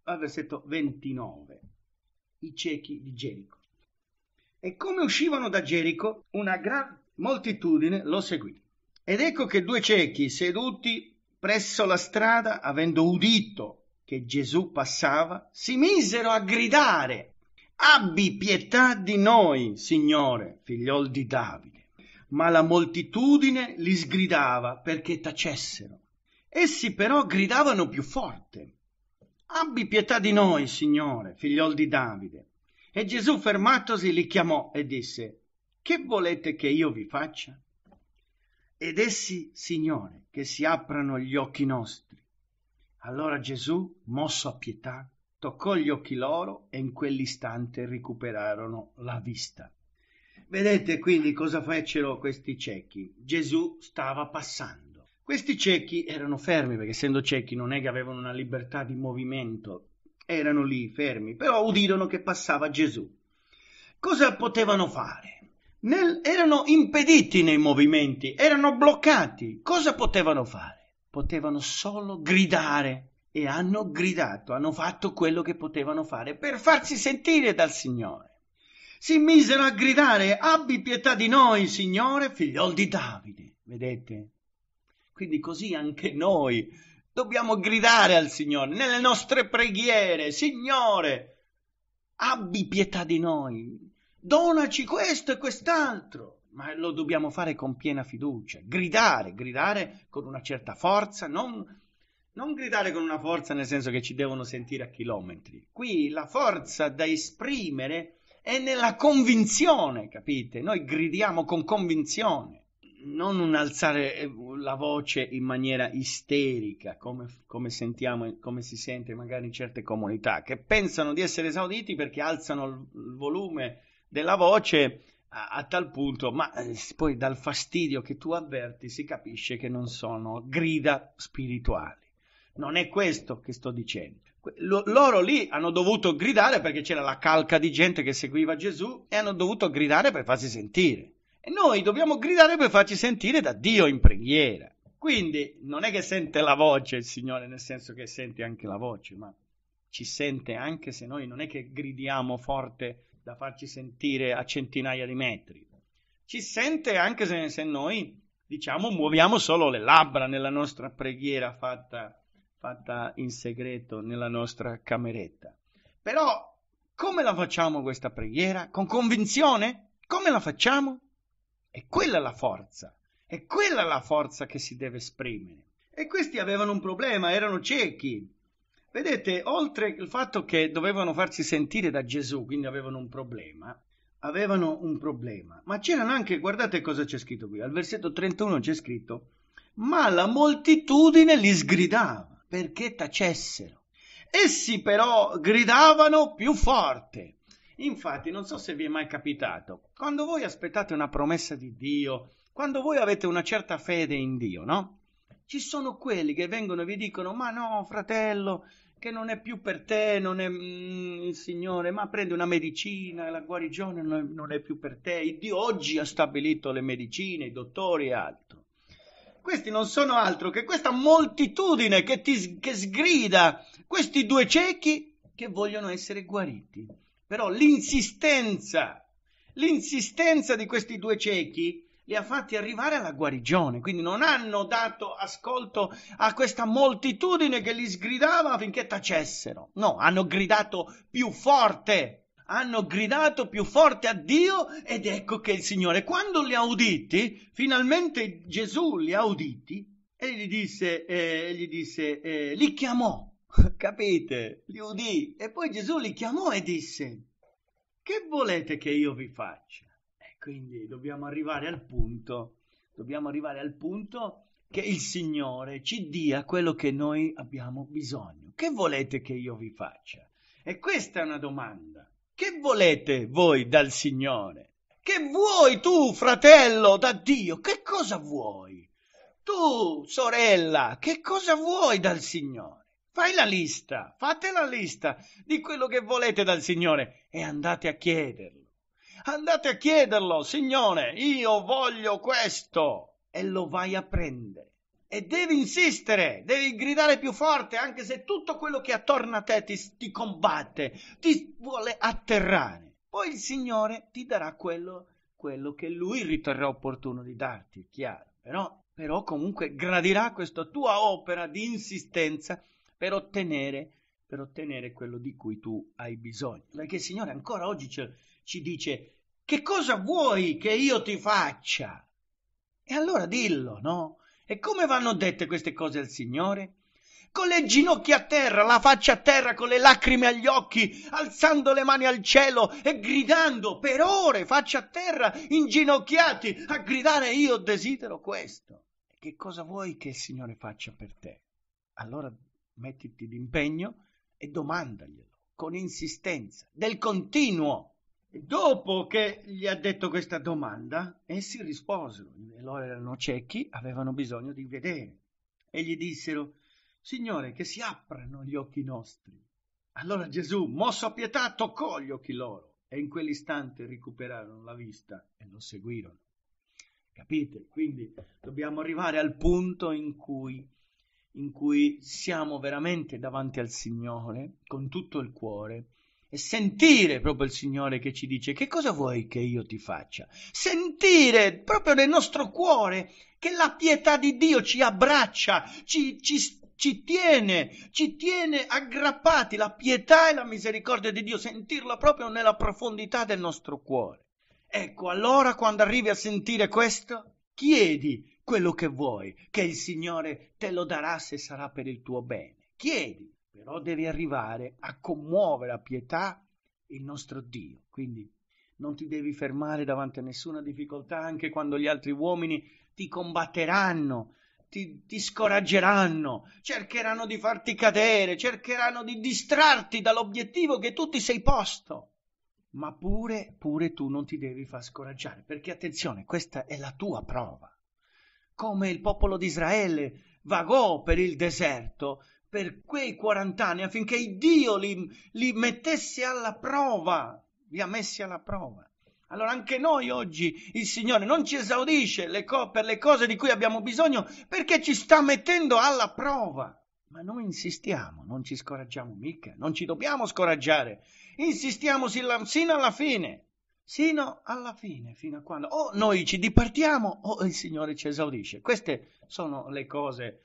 al versetto 29, i ciechi di Gerico. E come uscivano da Gerico, una gran moltitudine lo seguì. Ed ecco che due ciechi seduti presso la strada, avendo udito che Gesù passava, si misero a gridare Abbi pietà di noi, Signore, figliol di Davide. Ma la moltitudine li sgridava perché tacessero. Essi però gridavano più forte. Abbi pietà di noi, Signore, figliol di Davide. E Gesù fermatosi li chiamò e disse, Che volete che io vi faccia? Ed essi, Signore, che si aprano gli occhi nostri. Allora Gesù, mosso a pietà, toccò gli occhi loro e in quell'istante recuperarono la vista. Vedete quindi cosa fecero questi ciechi? Gesù stava passando. Questi ciechi erano fermi, perché essendo ciechi non è che avevano una libertà di movimento, erano lì fermi, però udirono che passava Gesù. Cosa potevano fare? Nel, erano impediti nei movimenti, erano bloccati. Cosa potevano fare? Potevano solo gridare e hanno gridato, hanno fatto quello che potevano fare per farsi sentire dal Signore. Si misero a gridare, abbi pietà di noi, Signore, figliol di Davide. Vedete? Quindi così anche noi dobbiamo gridare al Signore nelle nostre preghiere, Signore, abbi pietà di noi, donaci questo e quest'altro. Ma lo dobbiamo fare con piena fiducia, gridare, gridare con una certa forza, non non gridare con una forza nel senso che ci devono sentire a chilometri. Qui la forza da esprimere è nella convinzione, capite? Noi gridiamo con convinzione, non un alzare eh, la voce in maniera isterica, come, come, sentiamo, come si sente magari in certe comunità, che pensano di essere esauditi perché alzano il volume della voce a, a, tal punto, ma eh, poi dal fastidio che tu avverti si capisce che non sono grida spirituali. Non è questo che sto dicendo. Loro lì hanno dovuto gridare perché c'era la calca di gente che seguiva Gesù e hanno dovuto gridare per farsi sentire. E noi dobbiamo gridare per farci sentire da Dio in preghiera. Quindi non è che sente la voce il Signore, nel senso che sente anche la voce, ma ci sente anche se noi non è che gridiamo forte da farci sentire a centinaia di metri. Ci sente anche se, se noi, diciamo, muoviamo solo le labbra nella nostra preghiera fatta fatta in segreto nella nostra cameretta. Però come la facciamo questa preghiera? Con convinzione? Come la facciamo? E quella è la forza, è quella la forza che si deve esprimere. E questi avevano un problema, erano ciechi. Vedete, oltre il fatto che dovevano farsi sentire da Gesù, quindi avevano un problema, avevano un problema, ma c'erano anche, guardate cosa c'è scritto qui, al versetto 31 c'è scritto, ma la moltitudine li sgridava perché tacessero. Essi però gridavano più forte. Infatti, non so se vi è mai capitato, quando voi aspettate una promessa di Dio, quando voi avete una certa fede in Dio, no? Ci sono quelli che vengono e vi dicono, ma no, fratello, che non è più per te, non è mm, il Signore, ma prendi una medicina, la guarigione non è, non è più per te. Dio oggi ha stabilito le medicine, i dottori e altro questi non sono altro che questa moltitudine che, ti, che sgrida, questi due ciechi che vogliono essere guariti. Però l'insistenza, l'insistenza di questi due ciechi li ha fatti arrivare alla guarigione, quindi non hanno dato ascolto a questa moltitudine che li sgridava affinché tacessero. No, hanno gridato più forte hanno gridato più forte a Dio ed ecco che il Signore, quando li ha uditi, finalmente Gesù li ha uditi e gli disse, eh, gli disse eh, li chiamò, capite? Li udì e poi Gesù li chiamò e disse, che volete che io vi faccia? E quindi dobbiamo arrivare al punto, dobbiamo arrivare al punto che il Signore ci dia quello che noi abbiamo bisogno. Che volete che io vi faccia? E questa è una domanda. Che volete voi dal Signore? Che vuoi tu, fratello, da Dio? Che cosa vuoi? Tu, sorella, che cosa vuoi dal Signore? Fai la lista, fate la lista di quello che volete dal Signore e andate a chiederlo. Andate a chiederlo, Signore, io voglio questo e lo vai a prendere e devi insistere, devi gridare più forte anche se tutto quello che attorno a te ti, ti combatte, ti vuole atterrare. Poi il Signore ti darà quello, quello che Lui riterrà opportuno di darti, chiaro, però, però comunque gradirà questa tua opera di insistenza per ottenere, per ottenere quello di cui tu hai bisogno. Perché il Signore ancora oggi ci, ci dice che cosa vuoi che io ti faccia? E allora dillo, no? E come vanno dette queste cose al Signore? Con le ginocchia a terra, la faccia a terra, con le lacrime agli occhi, alzando le mani al cielo e gridando per ore, faccia a terra, inginocchiati, a gridare io desidero questo. Che cosa vuoi che il Signore faccia per te? Allora mettiti d'impegno e domandaglielo con insistenza, del continuo. Dopo che gli ha detto questa domanda, essi risposero, e loro erano ciechi, avevano bisogno di vedere, e gli dissero, Signore, che si aprano gli occhi nostri. Allora Gesù, mosso a pietà, toccò gli occhi loro, e in quell'istante recuperarono la vista e lo seguirono. Capite? Quindi dobbiamo arrivare al punto in cui, in cui siamo veramente davanti al Signore con tutto il cuore e sentire proprio il Signore che ci dice che cosa vuoi che io ti faccia? Sentire proprio nel nostro cuore che la pietà di Dio ci abbraccia, ci, ci, ci tiene, ci tiene aggrappati, la pietà e la misericordia di Dio, sentirla proprio nella profondità del nostro cuore. Ecco, allora quando arrivi a sentire questo, chiedi quello che vuoi, che il Signore te lo darà se sarà per il tuo bene. Chiedi, però devi arrivare a commuovere a pietà il nostro Dio. Quindi non ti devi fermare davanti a nessuna difficoltà, anche quando gli altri uomini ti combatteranno, ti, ti, scoraggeranno, cercheranno di farti cadere, cercheranno di distrarti dall'obiettivo che tu ti sei posto. Ma pure, pure tu non ti devi far scoraggiare, perché attenzione, questa è la tua prova. Come il popolo di Israele vagò per il deserto, per quei 40 anni affinché Dio li, li mettesse alla prova, li ha messi alla prova. Allora anche noi oggi il Signore non ci esaudisce le co- per le cose di cui abbiamo bisogno perché ci sta mettendo alla prova. Ma noi insistiamo, non ci scoraggiamo mica, non ci dobbiamo scoraggiare. Insistiamo sino alla fine, sino alla fine, fino a quando o noi ci dipartiamo o il Signore ci esaudisce. Queste sono le cose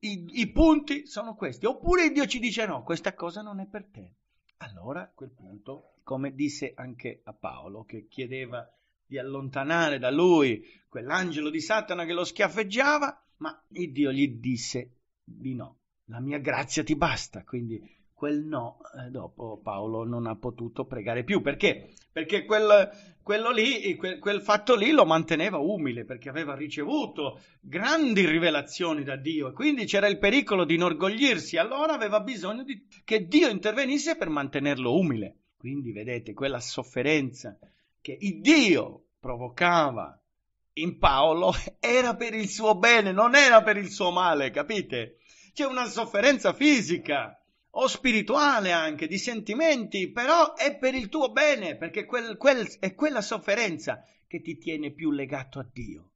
i, I punti sono questi. Oppure Dio ci dice no, questa cosa non è per te. Allora a quel punto, come disse anche a Paolo, che chiedeva di allontanare da lui quell'angelo di Satana che lo schiaffeggiava, ma Dio gli disse di no, la mia grazia ti basta, quindi quel no, eh, dopo Paolo non ha potuto pregare più. Perché? Perché quel, quello lì, quel, quel, fatto lì lo manteneva umile, perché aveva ricevuto grandi rivelazioni da Dio e quindi c'era il pericolo di inorgoglirsi. Allora aveva bisogno di, che Dio intervenisse per mantenerlo umile. Quindi vedete quella sofferenza che Dio provocava in Paolo era per il suo bene, non era per il suo male, capite? C'è una sofferenza fisica o spirituale anche, di sentimenti, però è per il tuo bene, perché quel, quel, è quella sofferenza che ti tiene più legato a Dio.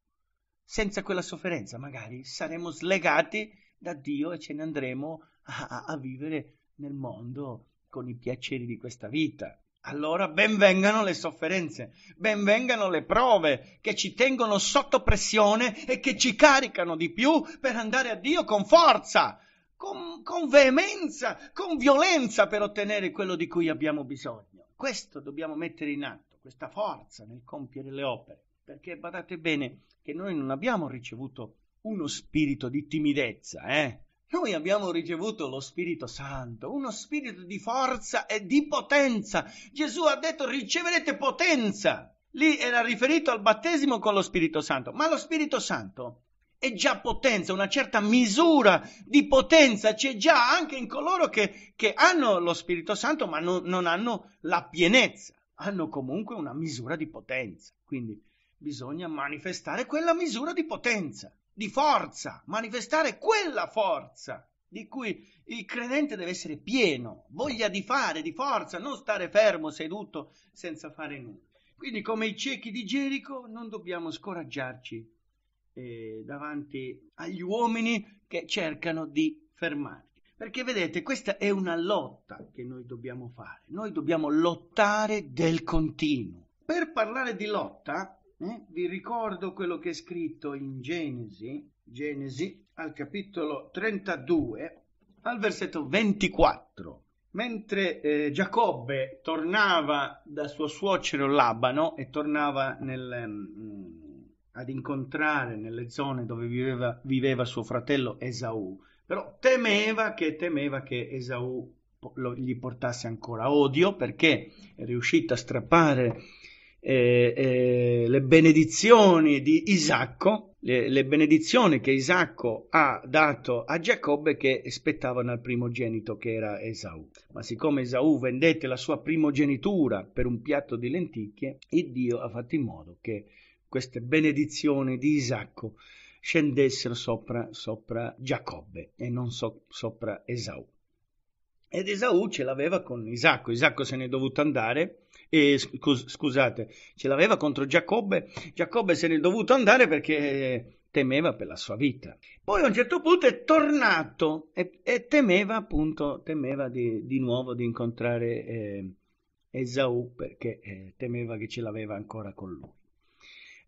Senza quella sofferenza magari saremo slegati da Dio e ce ne andremo a, a vivere nel mondo con i piaceri di questa vita. Allora benvengano le sofferenze, benvengano le prove che ci tengono sotto pressione e che ci caricano di più per andare a Dio con forza, con, con veemenza, con violenza per ottenere quello di cui abbiamo bisogno. Questo dobbiamo mettere in atto, questa forza nel compiere le opere, perché badate bene che noi non abbiamo ricevuto uno spirito di timidezza, eh? Noi abbiamo ricevuto lo Spirito Santo, uno spirito di forza e di potenza. Gesù ha detto riceverete potenza. Lì era riferito al battesimo con lo Spirito Santo, ma lo Spirito Santo è già potenza, una certa misura di potenza c'è già anche in coloro che, che hanno lo Spirito Santo ma no, non hanno la pienezza, hanno comunque una misura di potenza. Quindi bisogna manifestare quella misura di potenza, di forza, manifestare quella forza di cui il credente deve essere pieno, voglia di fare, di forza, non stare fermo, seduto, senza fare nulla. Quindi come i ciechi di Gerico non dobbiamo scoraggiarci eh, davanti agli uomini che cercano di fermarli. Perché vedete, questa è una lotta che noi dobbiamo fare, noi dobbiamo lottare del continuo. Per parlare di lotta, eh, vi ricordo quello che è scritto in Genesi, Genesi al capitolo 32, al versetto 24. Mentre eh, Giacobbe tornava da suo suocero Labano e tornava nel, mm, ad incontrare nelle zone dove viveva, viveva suo fratello Esau, però temeva che, temeva che Esau lo, gli portasse ancora odio perché è riuscito a strappare eh, eh, le benedizioni di Isacco, le, le, benedizioni che Isacco ha dato a Giacobbe che spettavano al primogenito che era Esau. Ma siccome Esau vendette la sua primogenitura per un piatto di lenticchie, Dio ha fatto in modo che queste benedizioni di Isacco scendessero sopra, sopra Giacobbe e non so, sopra Esau. Ed Esau ce l'aveva con Isacco, Isacco se n'è dovuto andare, e scusate, ce l'aveva contro Giacobbe, Giacobbe se n'è dovuto andare perché temeva per la sua vita. Poi a un certo punto è tornato e, e temeva appunto, temeva di, di nuovo di incontrare eh, Esau perché eh, temeva che ce l'aveva ancora con lui.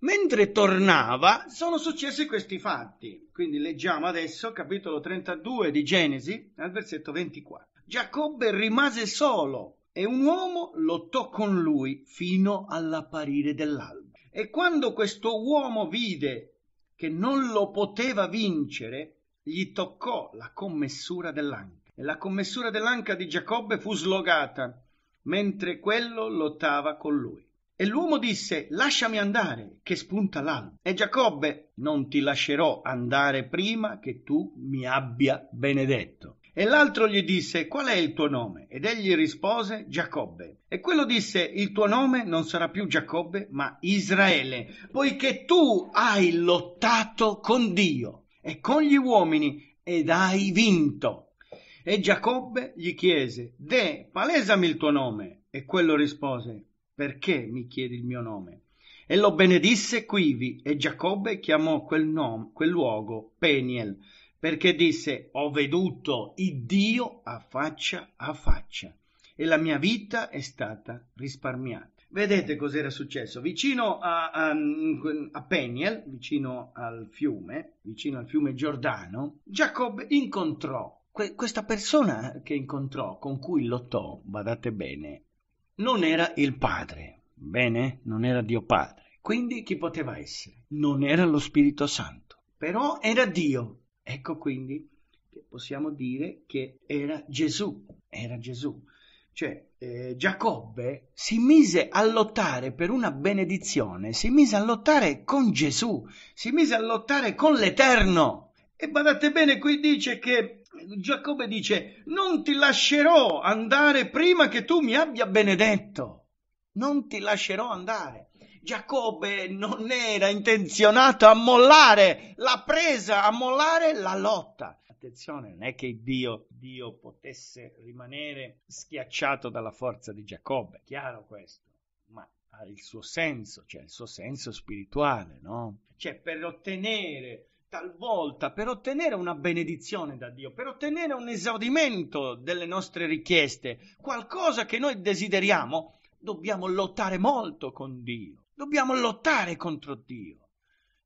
Mentre tornava sono successi questi fatti. Quindi leggiamo adesso capitolo 32 di Genesi al versetto 24. Giacobbe rimase solo e un uomo lottò con lui fino all'apparire dell'alba. E quando questo uomo vide che non lo poteva vincere, gli toccò la commessura dell'anca. E la commessura dell'anca di Giacobbe fu slogata mentre quello lottava con lui. E l'uomo disse, lasciami andare, che spunta l'alba. E Giacobbe, non ti lascerò andare prima che tu mi abbia benedetto. E l'altro gli disse, qual è il tuo nome? Ed egli rispose, Giacobbe. E quello disse, il tuo nome non sarà più Giacobbe, ma Israele, poiché tu hai lottato con Dio e con gli uomini ed hai vinto. E Giacobbe gli chiese, De, palesami il tuo nome. E quello rispose, perché mi chiedi il mio nome? E lo benedisse quivi, e Giacobbe chiamò quel, nome, quel luogo Peniel, perché disse, ho veduto il Dio a faccia a faccia, e la mia vita è stata risparmiata. Vedete cos'era successo? Vicino a, a, a, Peniel, vicino al fiume, vicino al fiume Giordano, Giacobbe incontrò questa persona che incontrò, con cui lottò, badate bene, non era il Padre, bene? Non era Dio Padre. Quindi chi poteva essere? Non era lo Spirito Santo, però era Dio. Ecco quindi che possiamo dire che era Gesù, era Gesù. Cioè eh, Giacobbe si mise a lottare per una benedizione, si mise a lottare con Gesù, si mise a lottare con l'Eterno. E badate bene, qui dice che Giacobbe dice, non ti lascerò andare prima che tu mi abbia benedetto, non ti lascerò andare. Giacobbe non era intenzionato a mollare la presa, a mollare la lotta. Attenzione, non è che Dio, Dio potesse rimanere schiacciato dalla forza di Giacobbe, chiaro questo, ma ha il suo senso, cioè il suo senso spirituale, no? Cioè per ottenere talvolta per ottenere una benedizione da Dio, per ottenere un esaudimento delle nostre richieste, qualcosa che noi desideriamo, dobbiamo lottare molto con Dio, dobbiamo lottare contro Dio,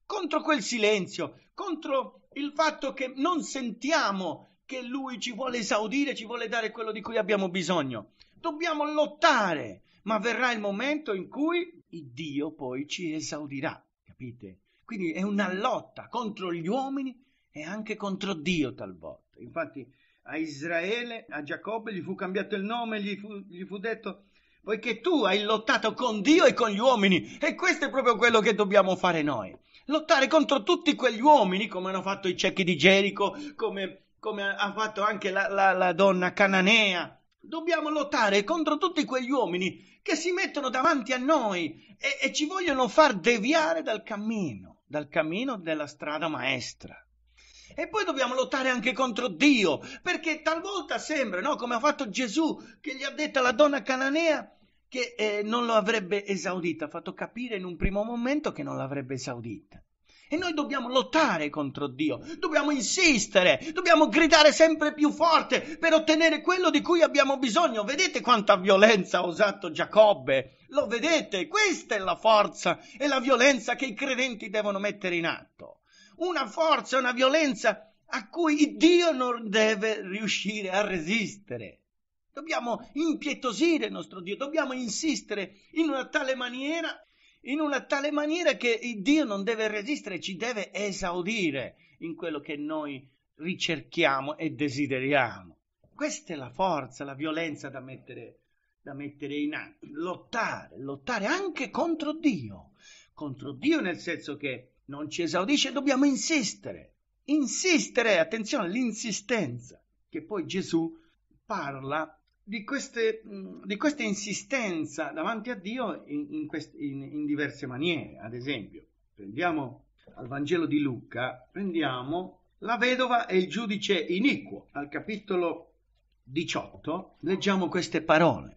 contro quel silenzio, contro il fatto che non sentiamo che Lui ci vuole esaudire, ci vuole dare quello di cui abbiamo bisogno. Dobbiamo lottare, ma verrà il momento in cui Dio poi ci esaudirà, capite? Quindi è una lotta contro gli uomini e anche contro Dio talvolta. Infatti a Israele, a Giacobbe gli fu cambiato il nome, gli fu, gli fu detto poiché tu hai lottato con Dio e con gli uomini e questo è proprio quello che dobbiamo fare noi. Lottare contro tutti quegli uomini come hanno fatto i ciechi di Gerico, come, come ha fatto anche la, la, la donna cananea. Dobbiamo lottare contro tutti quegli uomini che si mettono davanti a noi e, e ci vogliono far deviare dal cammino dal cammino della strada maestra. E poi dobbiamo lottare anche contro Dio, perché talvolta sembra, no? come ha fatto Gesù, che gli ha detto alla donna cananea che eh, non lo avrebbe esaudita, ha fatto capire in un primo momento che non l'avrebbe esaudita. E noi dobbiamo lottare contro Dio, dobbiamo insistere, dobbiamo gridare sempre più forte per ottenere quello di cui abbiamo bisogno. Vedete quanta violenza ha usato Giacobbe? Lo vedete? Questa è la forza e la violenza che i credenti devono mettere in atto. Una forza, una violenza a cui Dio non deve riuscire a resistere. Dobbiamo impietosire il nostro Dio, dobbiamo insistere in una tale maniera in una tale maniera che Dio non deve resistere, ci deve esaudire in quello che noi ricerchiamo e desideriamo. Questa è la forza, la violenza da mettere, da mettere in atto, lottare, lottare anche contro Dio, contro Dio nel senso che non ci esaudisce, dobbiamo insistere, insistere, attenzione, l'insistenza, che poi Gesù parla di, queste, di questa insistenza davanti a Dio in, in, quest, in, in diverse maniere. Ad esempio, prendiamo al Vangelo di Luca, prendiamo la vedova e il giudice iniquo. Al capitolo 18 leggiamo queste parole.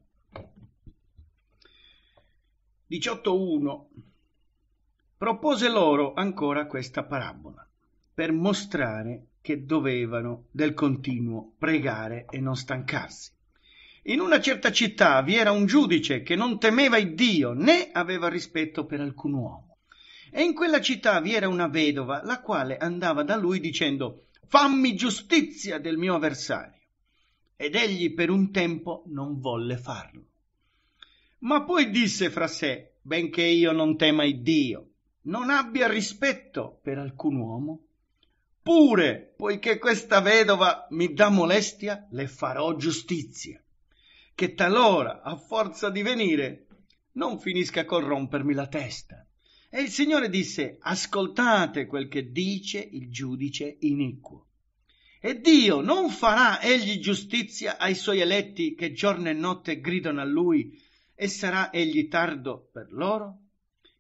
18.1 Propose loro ancora questa parabola per mostrare che dovevano del continuo pregare e non stancarsi. In una certa città vi era un giudice che non temeva Iddio né aveva rispetto per alcun uomo. E in quella città vi era una vedova, la quale andava da lui dicendo Fammi giustizia del mio avversario. Ed egli per un tempo non volle farlo. Ma poi disse fra sé, benché io non tema Iddio, non abbia rispetto per alcun uomo, pure, poiché questa vedova mi dà molestia, le farò giustizia che talora, a forza di venire, non finisca col rompermi la testa. E il Signore disse, ascoltate quel che dice il giudice iniquo. E Dio non farà egli giustizia ai suoi eletti che giorno e notte gridano a lui, e sarà egli tardo per loro?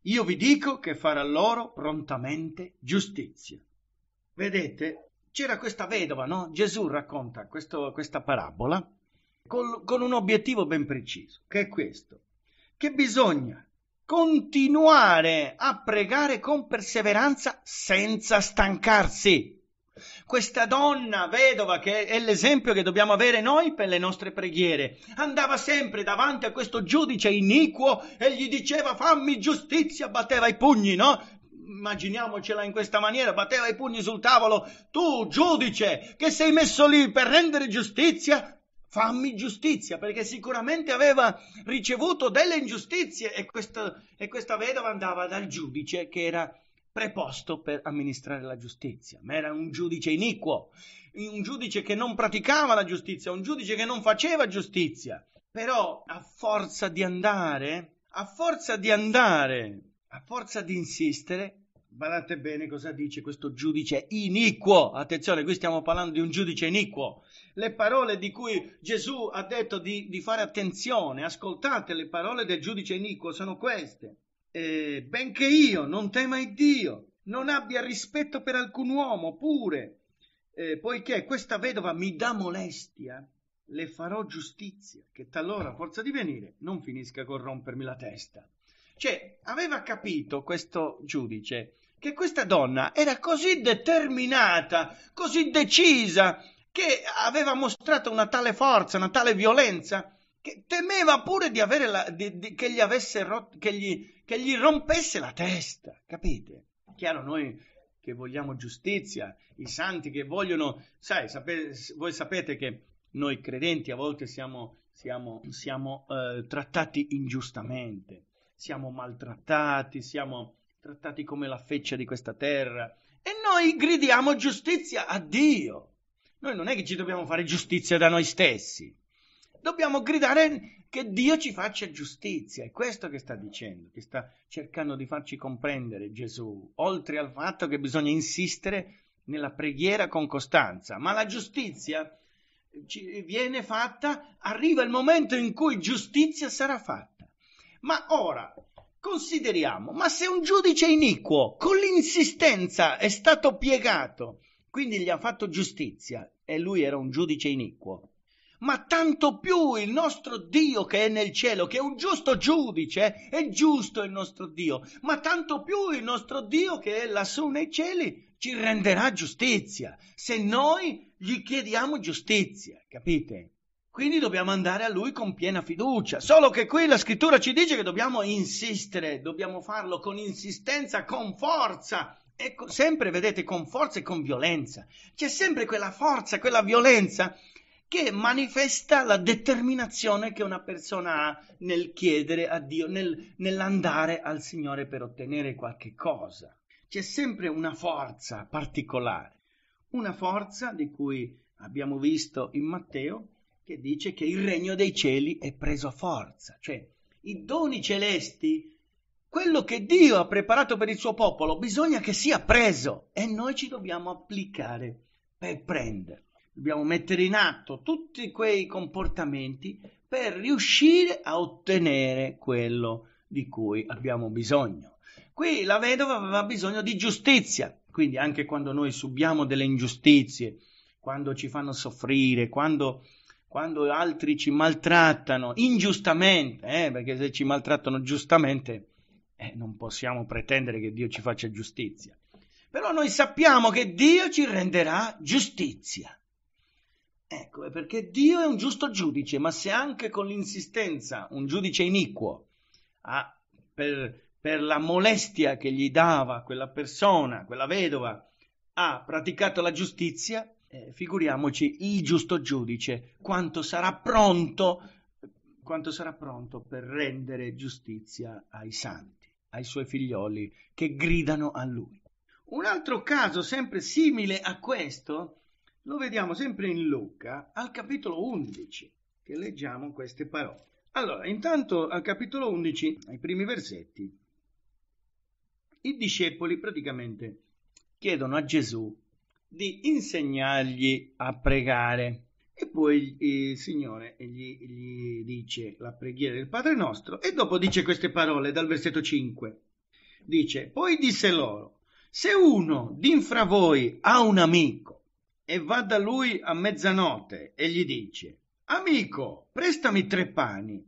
Io vi dico che farà loro prontamente giustizia. Vedete, c'era questa vedova, no? Gesù racconta questo, questa parabola col, con un obiettivo ben preciso, che è questo, che bisogna continuare a pregare con perseveranza senza stancarsi. Questa donna vedova, che è l'esempio che dobbiamo avere noi per le nostre preghiere, andava sempre davanti a questo giudice iniquo e gli diceva fammi giustizia, batteva i pugni, no? Immaginiamocela in questa maniera, batteva i pugni sul tavolo, tu giudice che sei messo lì per rendere giustizia, fammi giustizia, perché sicuramente aveva ricevuto delle ingiustizie e, questo, e questa vedova andava dal giudice che era preposto per amministrare la giustizia, ma era un giudice iniquo, un giudice che non praticava la giustizia, un giudice che non faceva giustizia. Però a forza di andare, a forza di andare, a forza di insistere, Guardate bene cosa dice questo giudice iniquo. Attenzione, qui stiamo parlando di un giudice iniquo. Le parole di cui Gesù ha detto di, di fare attenzione, ascoltate le parole del giudice iniquo, sono queste. Eh, benché io non tema il Dio, non abbia rispetto per alcun uomo, pure, eh, poiché questa vedova mi dà molestia, le farò giustizia, che talora, forza di venire, non finisca a corrompermi la testa. Cioè, aveva capito questo giudice che questa donna era così determinata, così decisa, che aveva mostrato una tale forza, una tale violenza, che temeva pure di avere la, di, di, che, gli avesse rot, che, gli, che gli rompesse la testa, capite? Chiaro, noi che vogliamo giustizia, i santi che vogliono, sai, sapete, voi sapete che noi credenti a volte siamo, siamo, siamo eh, trattati ingiustamente siamo maltrattati, siamo trattati come la feccia di questa terra e noi gridiamo giustizia a Dio. Noi non è che ci dobbiamo fare giustizia da noi stessi, dobbiamo gridare che Dio ci faccia giustizia. È questo che sta dicendo, che sta cercando di farci comprendere Gesù, oltre al fatto che bisogna insistere nella preghiera con costanza, ma la giustizia viene fatta, arriva il momento in cui giustizia sarà fatta. Ma ora consideriamo, ma se un giudice iniquo con l'insistenza è stato piegato, quindi gli ha fatto giustizia e lui era un giudice iniquo, ma tanto più il nostro Dio che è nel cielo, che è un giusto giudice, è giusto il nostro Dio, ma tanto più il nostro Dio che è lassù nei cieli ci renderà giustizia, se noi gli chiediamo giustizia, capite? Quindi dobbiamo andare a lui con piena fiducia. Solo che qui la scrittura ci dice che dobbiamo insistere, dobbiamo farlo con insistenza, con forza. E co- sempre, vedete, con forza e con violenza. C'è sempre quella forza, quella violenza che manifesta la determinazione che una persona ha nel chiedere a Dio, nel, nell'andare al Signore per ottenere qualche cosa. C'è sempre una forza particolare, una forza di cui abbiamo visto in Matteo che dice che il regno dei cieli è preso a forza, cioè i doni celesti, quello che Dio ha preparato per il suo popolo, bisogna che sia preso e noi ci dobbiamo applicare per prenderlo. Dobbiamo mettere in atto tutti quei comportamenti per riuscire a ottenere quello di cui abbiamo bisogno. Qui la vedova aveva bisogno di giustizia, quindi anche quando noi subiamo delle ingiustizie, quando ci fanno soffrire, quando quando altri ci maltrattano ingiustamente, eh, perché se ci maltrattano giustamente eh, non possiamo pretendere che Dio ci faccia giustizia. Però noi sappiamo che Dio ci renderà giustizia. Ecco, è perché Dio è un giusto giudice, ma se anche con l'insistenza un giudice iniquo ah, per, per la molestia che gli dava quella persona, quella vedova, ha praticato la giustizia, eh, figuriamoci il giusto giudice quanto sarà pronto quanto sarà pronto per rendere giustizia ai santi, ai suoi figlioli che gridano a lui. Un altro caso sempre simile a questo lo vediamo sempre in Luca al capitolo 11, che leggiamo queste parole. Allora, intanto al capitolo 11, ai primi versetti, i discepoli praticamente chiedono a Gesù di insegnargli a pregare. E poi il Signore gli, gli dice la preghiera del Padre nostro e dopo dice queste parole dal versetto 5. Dice, poi disse loro, se uno d'infra voi ha un amico e va da lui a mezzanotte e gli dice, amico, prestami tre pani,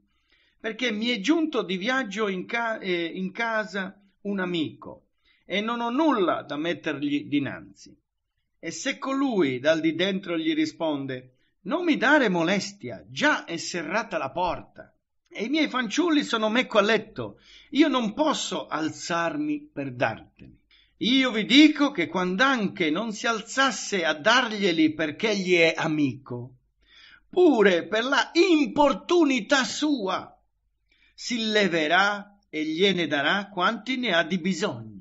perché mi è giunto di viaggio in, ca- eh, in casa un amico e non ho nulla da mettergli dinanzi. E se colui dal di dentro gli risponde Non mi dare molestia, già è serrata la porta e i miei fanciulli sono meco a letto, io non posso alzarmi per darteli. Io vi dico che quand'anche non si alzasse a darglieli perché gli è amico, pure per la importunità sua, si leverà e gliene darà quanti ne ha di bisogno.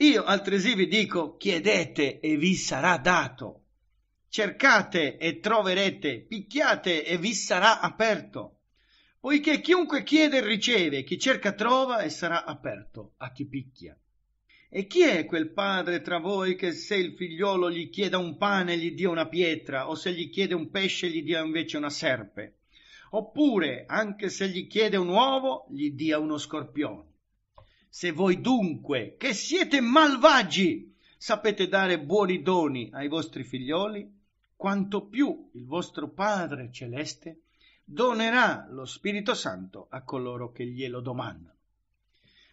Io altresì vi dico, chiedete e vi sarà dato, cercate e troverete, picchiate e vi sarà aperto. Poiché chiunque chiede riceve, chi cerca trova e sarà aperto a chi picchia. E chi è quel padre tra voi che se il figliolo gli chieda un pane gli dia una pietra, o se gli chiede un pesce gli dia invece una serpe? Oppure, anche se gli chiede un uovo, gli dia uno scorpione? Se voi dunque, che siete malvagi, sapete dare buoni doni ai vostri figlioli, quanto più il vostro Padre Celeste donerà lo Spirito Santo a coloro che glielo domandano.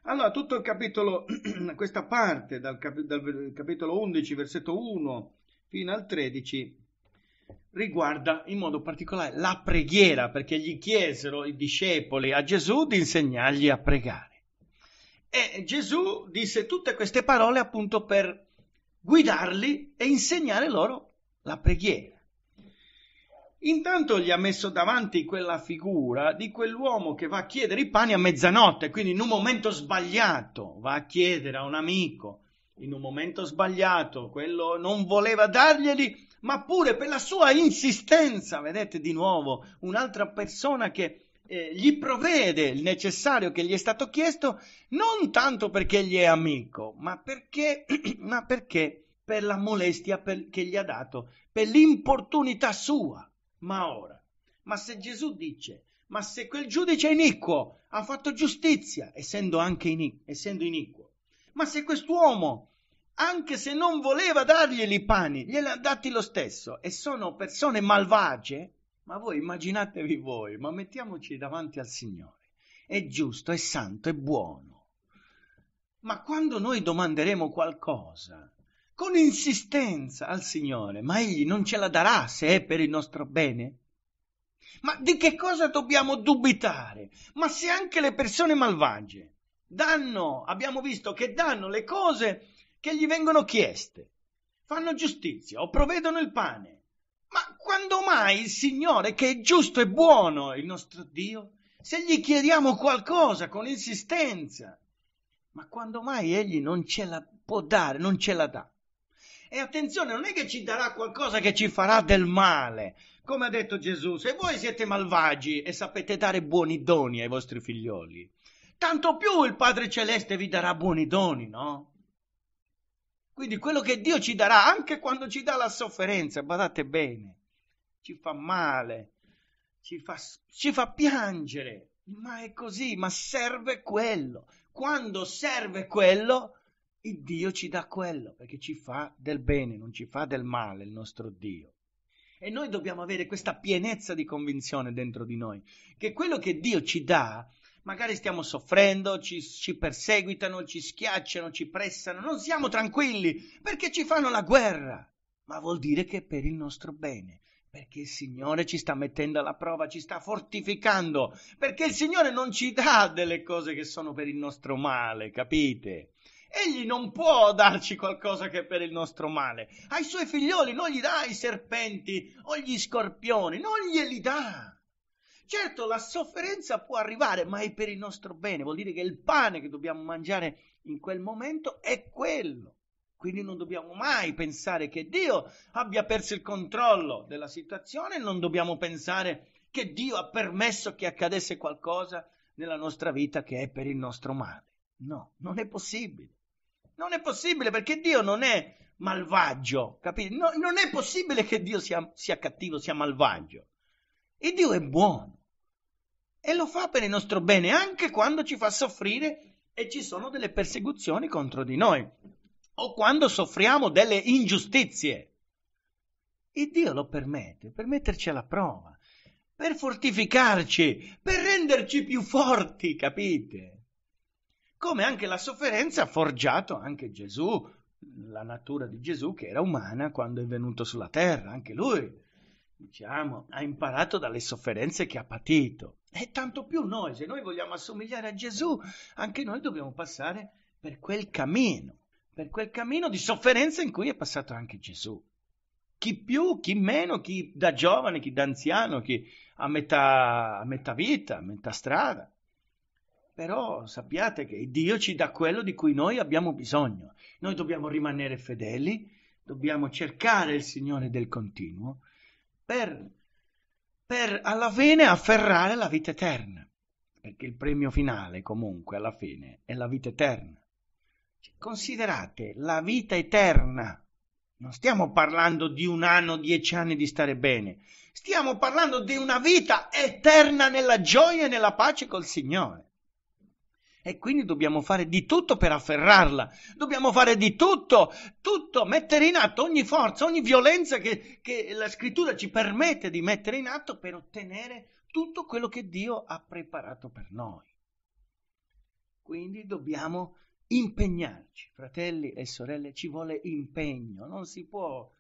Allora, tutto il capitolo, questa parte dal, cap- dal capitolo 11, versetto 1 fino al 13, riguarda in modo particolare la preghiera, perché gli chiesero i discepoli a Gesù di insegnargli a pregare. E Gesù disse tutte queste parole appunto per guidarli e insegnare loro la preghiera. Intanto gli ha messo davanti quella figura di quell'uomo che va a chiedere i pani a mezzanotte, quindi in un momento sbagliato, va a chiedere a un amico, in un momento sbagliato, quello non voleva darglieli, ma pure per la sua insistenza, vedete di nuovo, un'altra persona che eh, gli provvede il necessario che gli è stato chiesto non tanto perché gli è amico, ma perché, ma perché per la molestia per, che gli ha dato, per l'importunità sua. Ma ora, ma se Gesù dice, ma se quel giudice è iniquo ha fatto giustizia, essendo anche iniquo, essendo iniquo ma se quest'uomo anche se non voleva dargli i pani, gliel'ha dati lo stesso, e sono persone malvagie, ma voi immaginatevi voi, ma mettiamoci davanti al Signore. È giusto, è santo, è buono. Ma quando noi domanderemo qualcosa con insistenza al Signore, ma Egli non ce la darà se è per il nostro bene? Ma di che cosa dobbiamo dubitare? Ma se anche le persone malvagie danno, abbiamo visto che danno le cose che gli vengono chieste, fanno giustizia o provvedono il pane, ma quando mai il Signore, che è giusto e buono, il nostro Dio, se gli chiediamo qualcosa con insistenza, ma quando mai Egli non ce la può dare, non ce la dà? E attenzione, non è che ci darà qualcosa che ci farà del male. Come ha detto Gesù, se voi siete malvagi e sapete dare buoni doni ai vostri figlioli, tanto più il Padre Celeste vi darà buoni doni, no? Quindi quello che Dio ci darà, anche quando ci dà la sofferenza, badate bene, ci fa male, ci fa, ci fa piangere, ma è così, ma serve quello. Quando serve quello, il Dio ci dà quello, perché ci fa del bene, non ci fa del male il nostro Dio. E noi dobbiamo avere questa pienezza di convinzione dentro di noi, che quello che Dio ci dà magari stiamo soffrendo, ci, ci, perseguitano, ci schiacciano, ci pressano, non siamo tranquilli perché ci fanno la guerra, ma vuol dire che è per il nostro bene. Perché il Signore ci sta mettendo alla prova, ci sta fortificando, perché il Signore non ci dà delle cose che sono per il nostro male, capite? Egli non può darci qualcosa che è per il nostro male. Ai suoi figlioli non gli dà i serpenti o gli scorpioni, non glieli dà Certo, la sofferenza può arrivare, ma è per il nostro bene, vuol dire che il pane che dobbiamo mangiare in quel momento è quello. Quindi non dobbiamo mai pensare che Dio abbia perso il controllo della situazione, non dobbiamo pensare che Dio ha permesso che accadesse qualcosa nella nostra vita che è per il nostro male. No, non è possibile. Non è possibile perché Dio non è malvagio, capite? No, non è possibile che Dio sia, sia cattivo, sia malvagio. E Dio è buono e lo fa per il nostro bene anche quando ci fa soffrire e ci sono delle persecuzioni contro di noi o quando soffriamo delle ingiustizie. Il Dio lo permette per metterci alla prova, per fortificarci, per renderci più forti, capite? Come anche la sofferenza ha forgiato anche Gesù, la natura di Gesù che era umana quando è venuto sulla terra, anche lui, diciamo, ha imparato dalle sofferenze che ha patito. E tanto più noi, se noi vogliamo assomigliare a Gesù, anche noi dobbiamo passare per quel cammino, per quel cammino di sofferenza in cui è passato anche Gesù. Chi più, chi meno, chi da giovane, chi da anziano, chi a metà, a metà vita, a metà strada. Però sappiate che Dio ci dà quello di cui noi abbiamo bisogno. Noi dobbiamo rimanere fedeli, dobbiamo cercare il Signore del continuo per per alla fine afferrare la vita eterna, perché il premio finale comunque alla fine è la vita eterna. Cioè, considerate la vita eterna. Non stiamo parlando di un anno, dieci anni di stare bene, stiamo parlando di una vita eterna nella gioia e nella pace col Signore. E quindi dobbiamo fare di tutto per afferrarla, dobbiamo fare di tutto, tutto, mettere in atto ogni forza, ogni violenza che, che la scrittura ci permette di mettere in atto per ottenere tutto quello che Dio ha preparato per noi. Quindi dobbiamo impegnarci, fratelli e sorelle, ci vuole impegno, non si può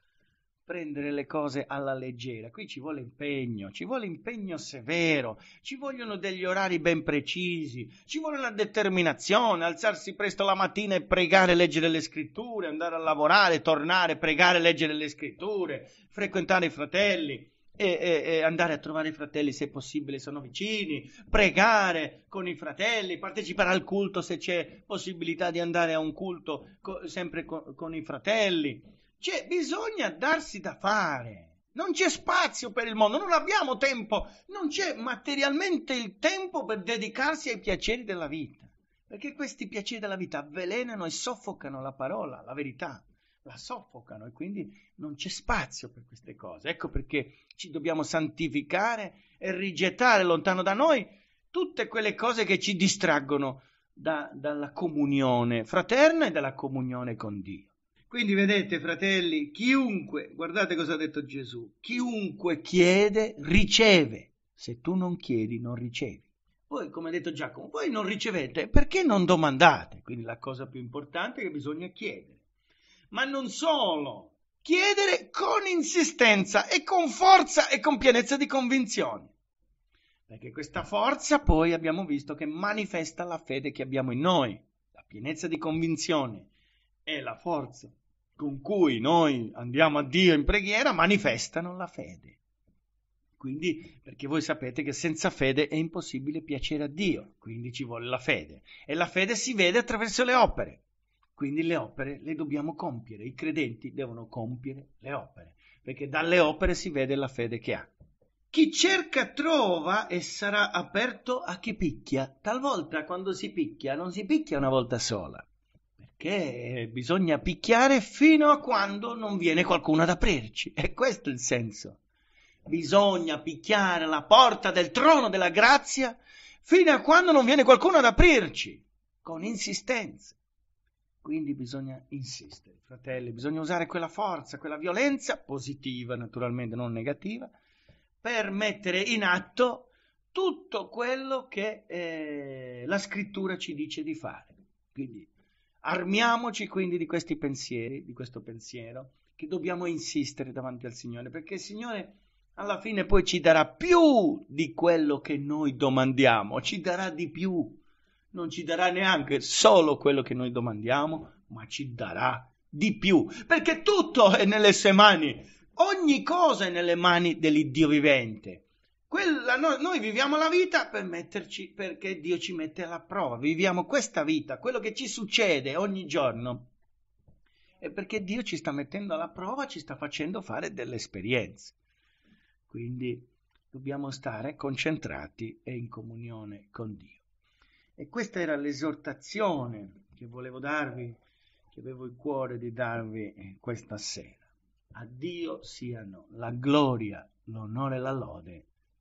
prendere le cose alla leggera, qui ci vuole impegno, ci vuole impegno severo, ci vogliono degli orari ben precisi, ci vuole la determinazione, alzarsi presto la mattina e pregare, leggere le scritture, andare a lavorare, tornare, pregare, leggere le scritture, frequentare i fratelli. E, e, e, andare a trovare i fratelli se possibile, sono vicini, pregare con i fratelli, partecipare al culto se c'è possibilità di andare a un culto co- sempre co- con i fratelli. Cioè, bisogna darsi da fare. Non c'è spazio per il mondo, non abbiamo tempo, non c'è materialmente il tempo per dedicarsi ai piaceri della vita, perché questi piaceri della vita avvelenano e soffocano la parola, la verità, la soffocano e quindi non c'è spazio per queste cose. Ecco perché ci dobbiamo santificare e rigettare lontano da noi tutte quelle cose che ci distraggono da, dalla comunione fraterna e dalla comunione con Dio. Quindi vedete, fratelli, chiunque, guardate cosa ha detto Gesù, chiunque chiede riceve. Se tu non chiedi, non ricevi. Voi, come ha detto Giacomo, voi non ricevete perché non domandate. Quindi la cosa più importante è che bisogna chiedere. Ma non solo, chiedere con insistenza e con forza e con pienezza di convinzione. Perché questa forza poi abbiamo visto che manifesta la fede che abbiamo in noi, la pienezza di convinzione e la forza con cui noi andiamo a Dio in preghiera manifestano la fede. Quindi, perché voi sapete che senza fede è impossibile piacere a Dio, quindi ci vuole la fede. E la fede si vede attraverso le opere. Quindi le opere le dobbiamo compiere, i credenti devono compiere le opere, perché dalle opere si vede la fede che ha. Chi cerca trova e sarà aperto a chi picchia. Talvolta quando si picchia non si picchia una volta sola, che bisogna picchiare fino a quando non viene qualcuno ad aprirci. E questo è il senso. Bisogna picchiare la porta del trono della grazia fino a quando non viene qualcuno ad aprirci, con insistenza. Quindi bisogna insistere, fratelli, bisogna usare quella forza, quella violenza, positiva naturalmente, non negativa, per mettere in atto tutto quello che eh, la scrittura ci dice di fare. Quindi Armiamoci quindi di questi pensieri, di questo pensiero, che dobbiamo insistere davanti al Signore, perché il Signore alla fine poi ci darà più di quello che noi domandiamo, ci darà di più, non ci darà neanche solo quello che noi domandiamo, ma ci darà di più, perché tutto è nelle sue mani, ogni cosa è nelle mani dell'Iddio vivente. Quella, no, noi viviamo la vita per metterci, perché Dio ci mette alla prova, viviamo questa vita, quello che ci succede ogni giorno, è perché Dio ci sta mettendo alla prova, ci sta facendo fare delle esperienze. Quindi dobbiamo stare concentrati e in comunione con Dio. E questa era l'esortazione che volevo darvi, che avevo il cuore di darvi eh, questa sera. A Dio siano la gloria, l'onore e la lode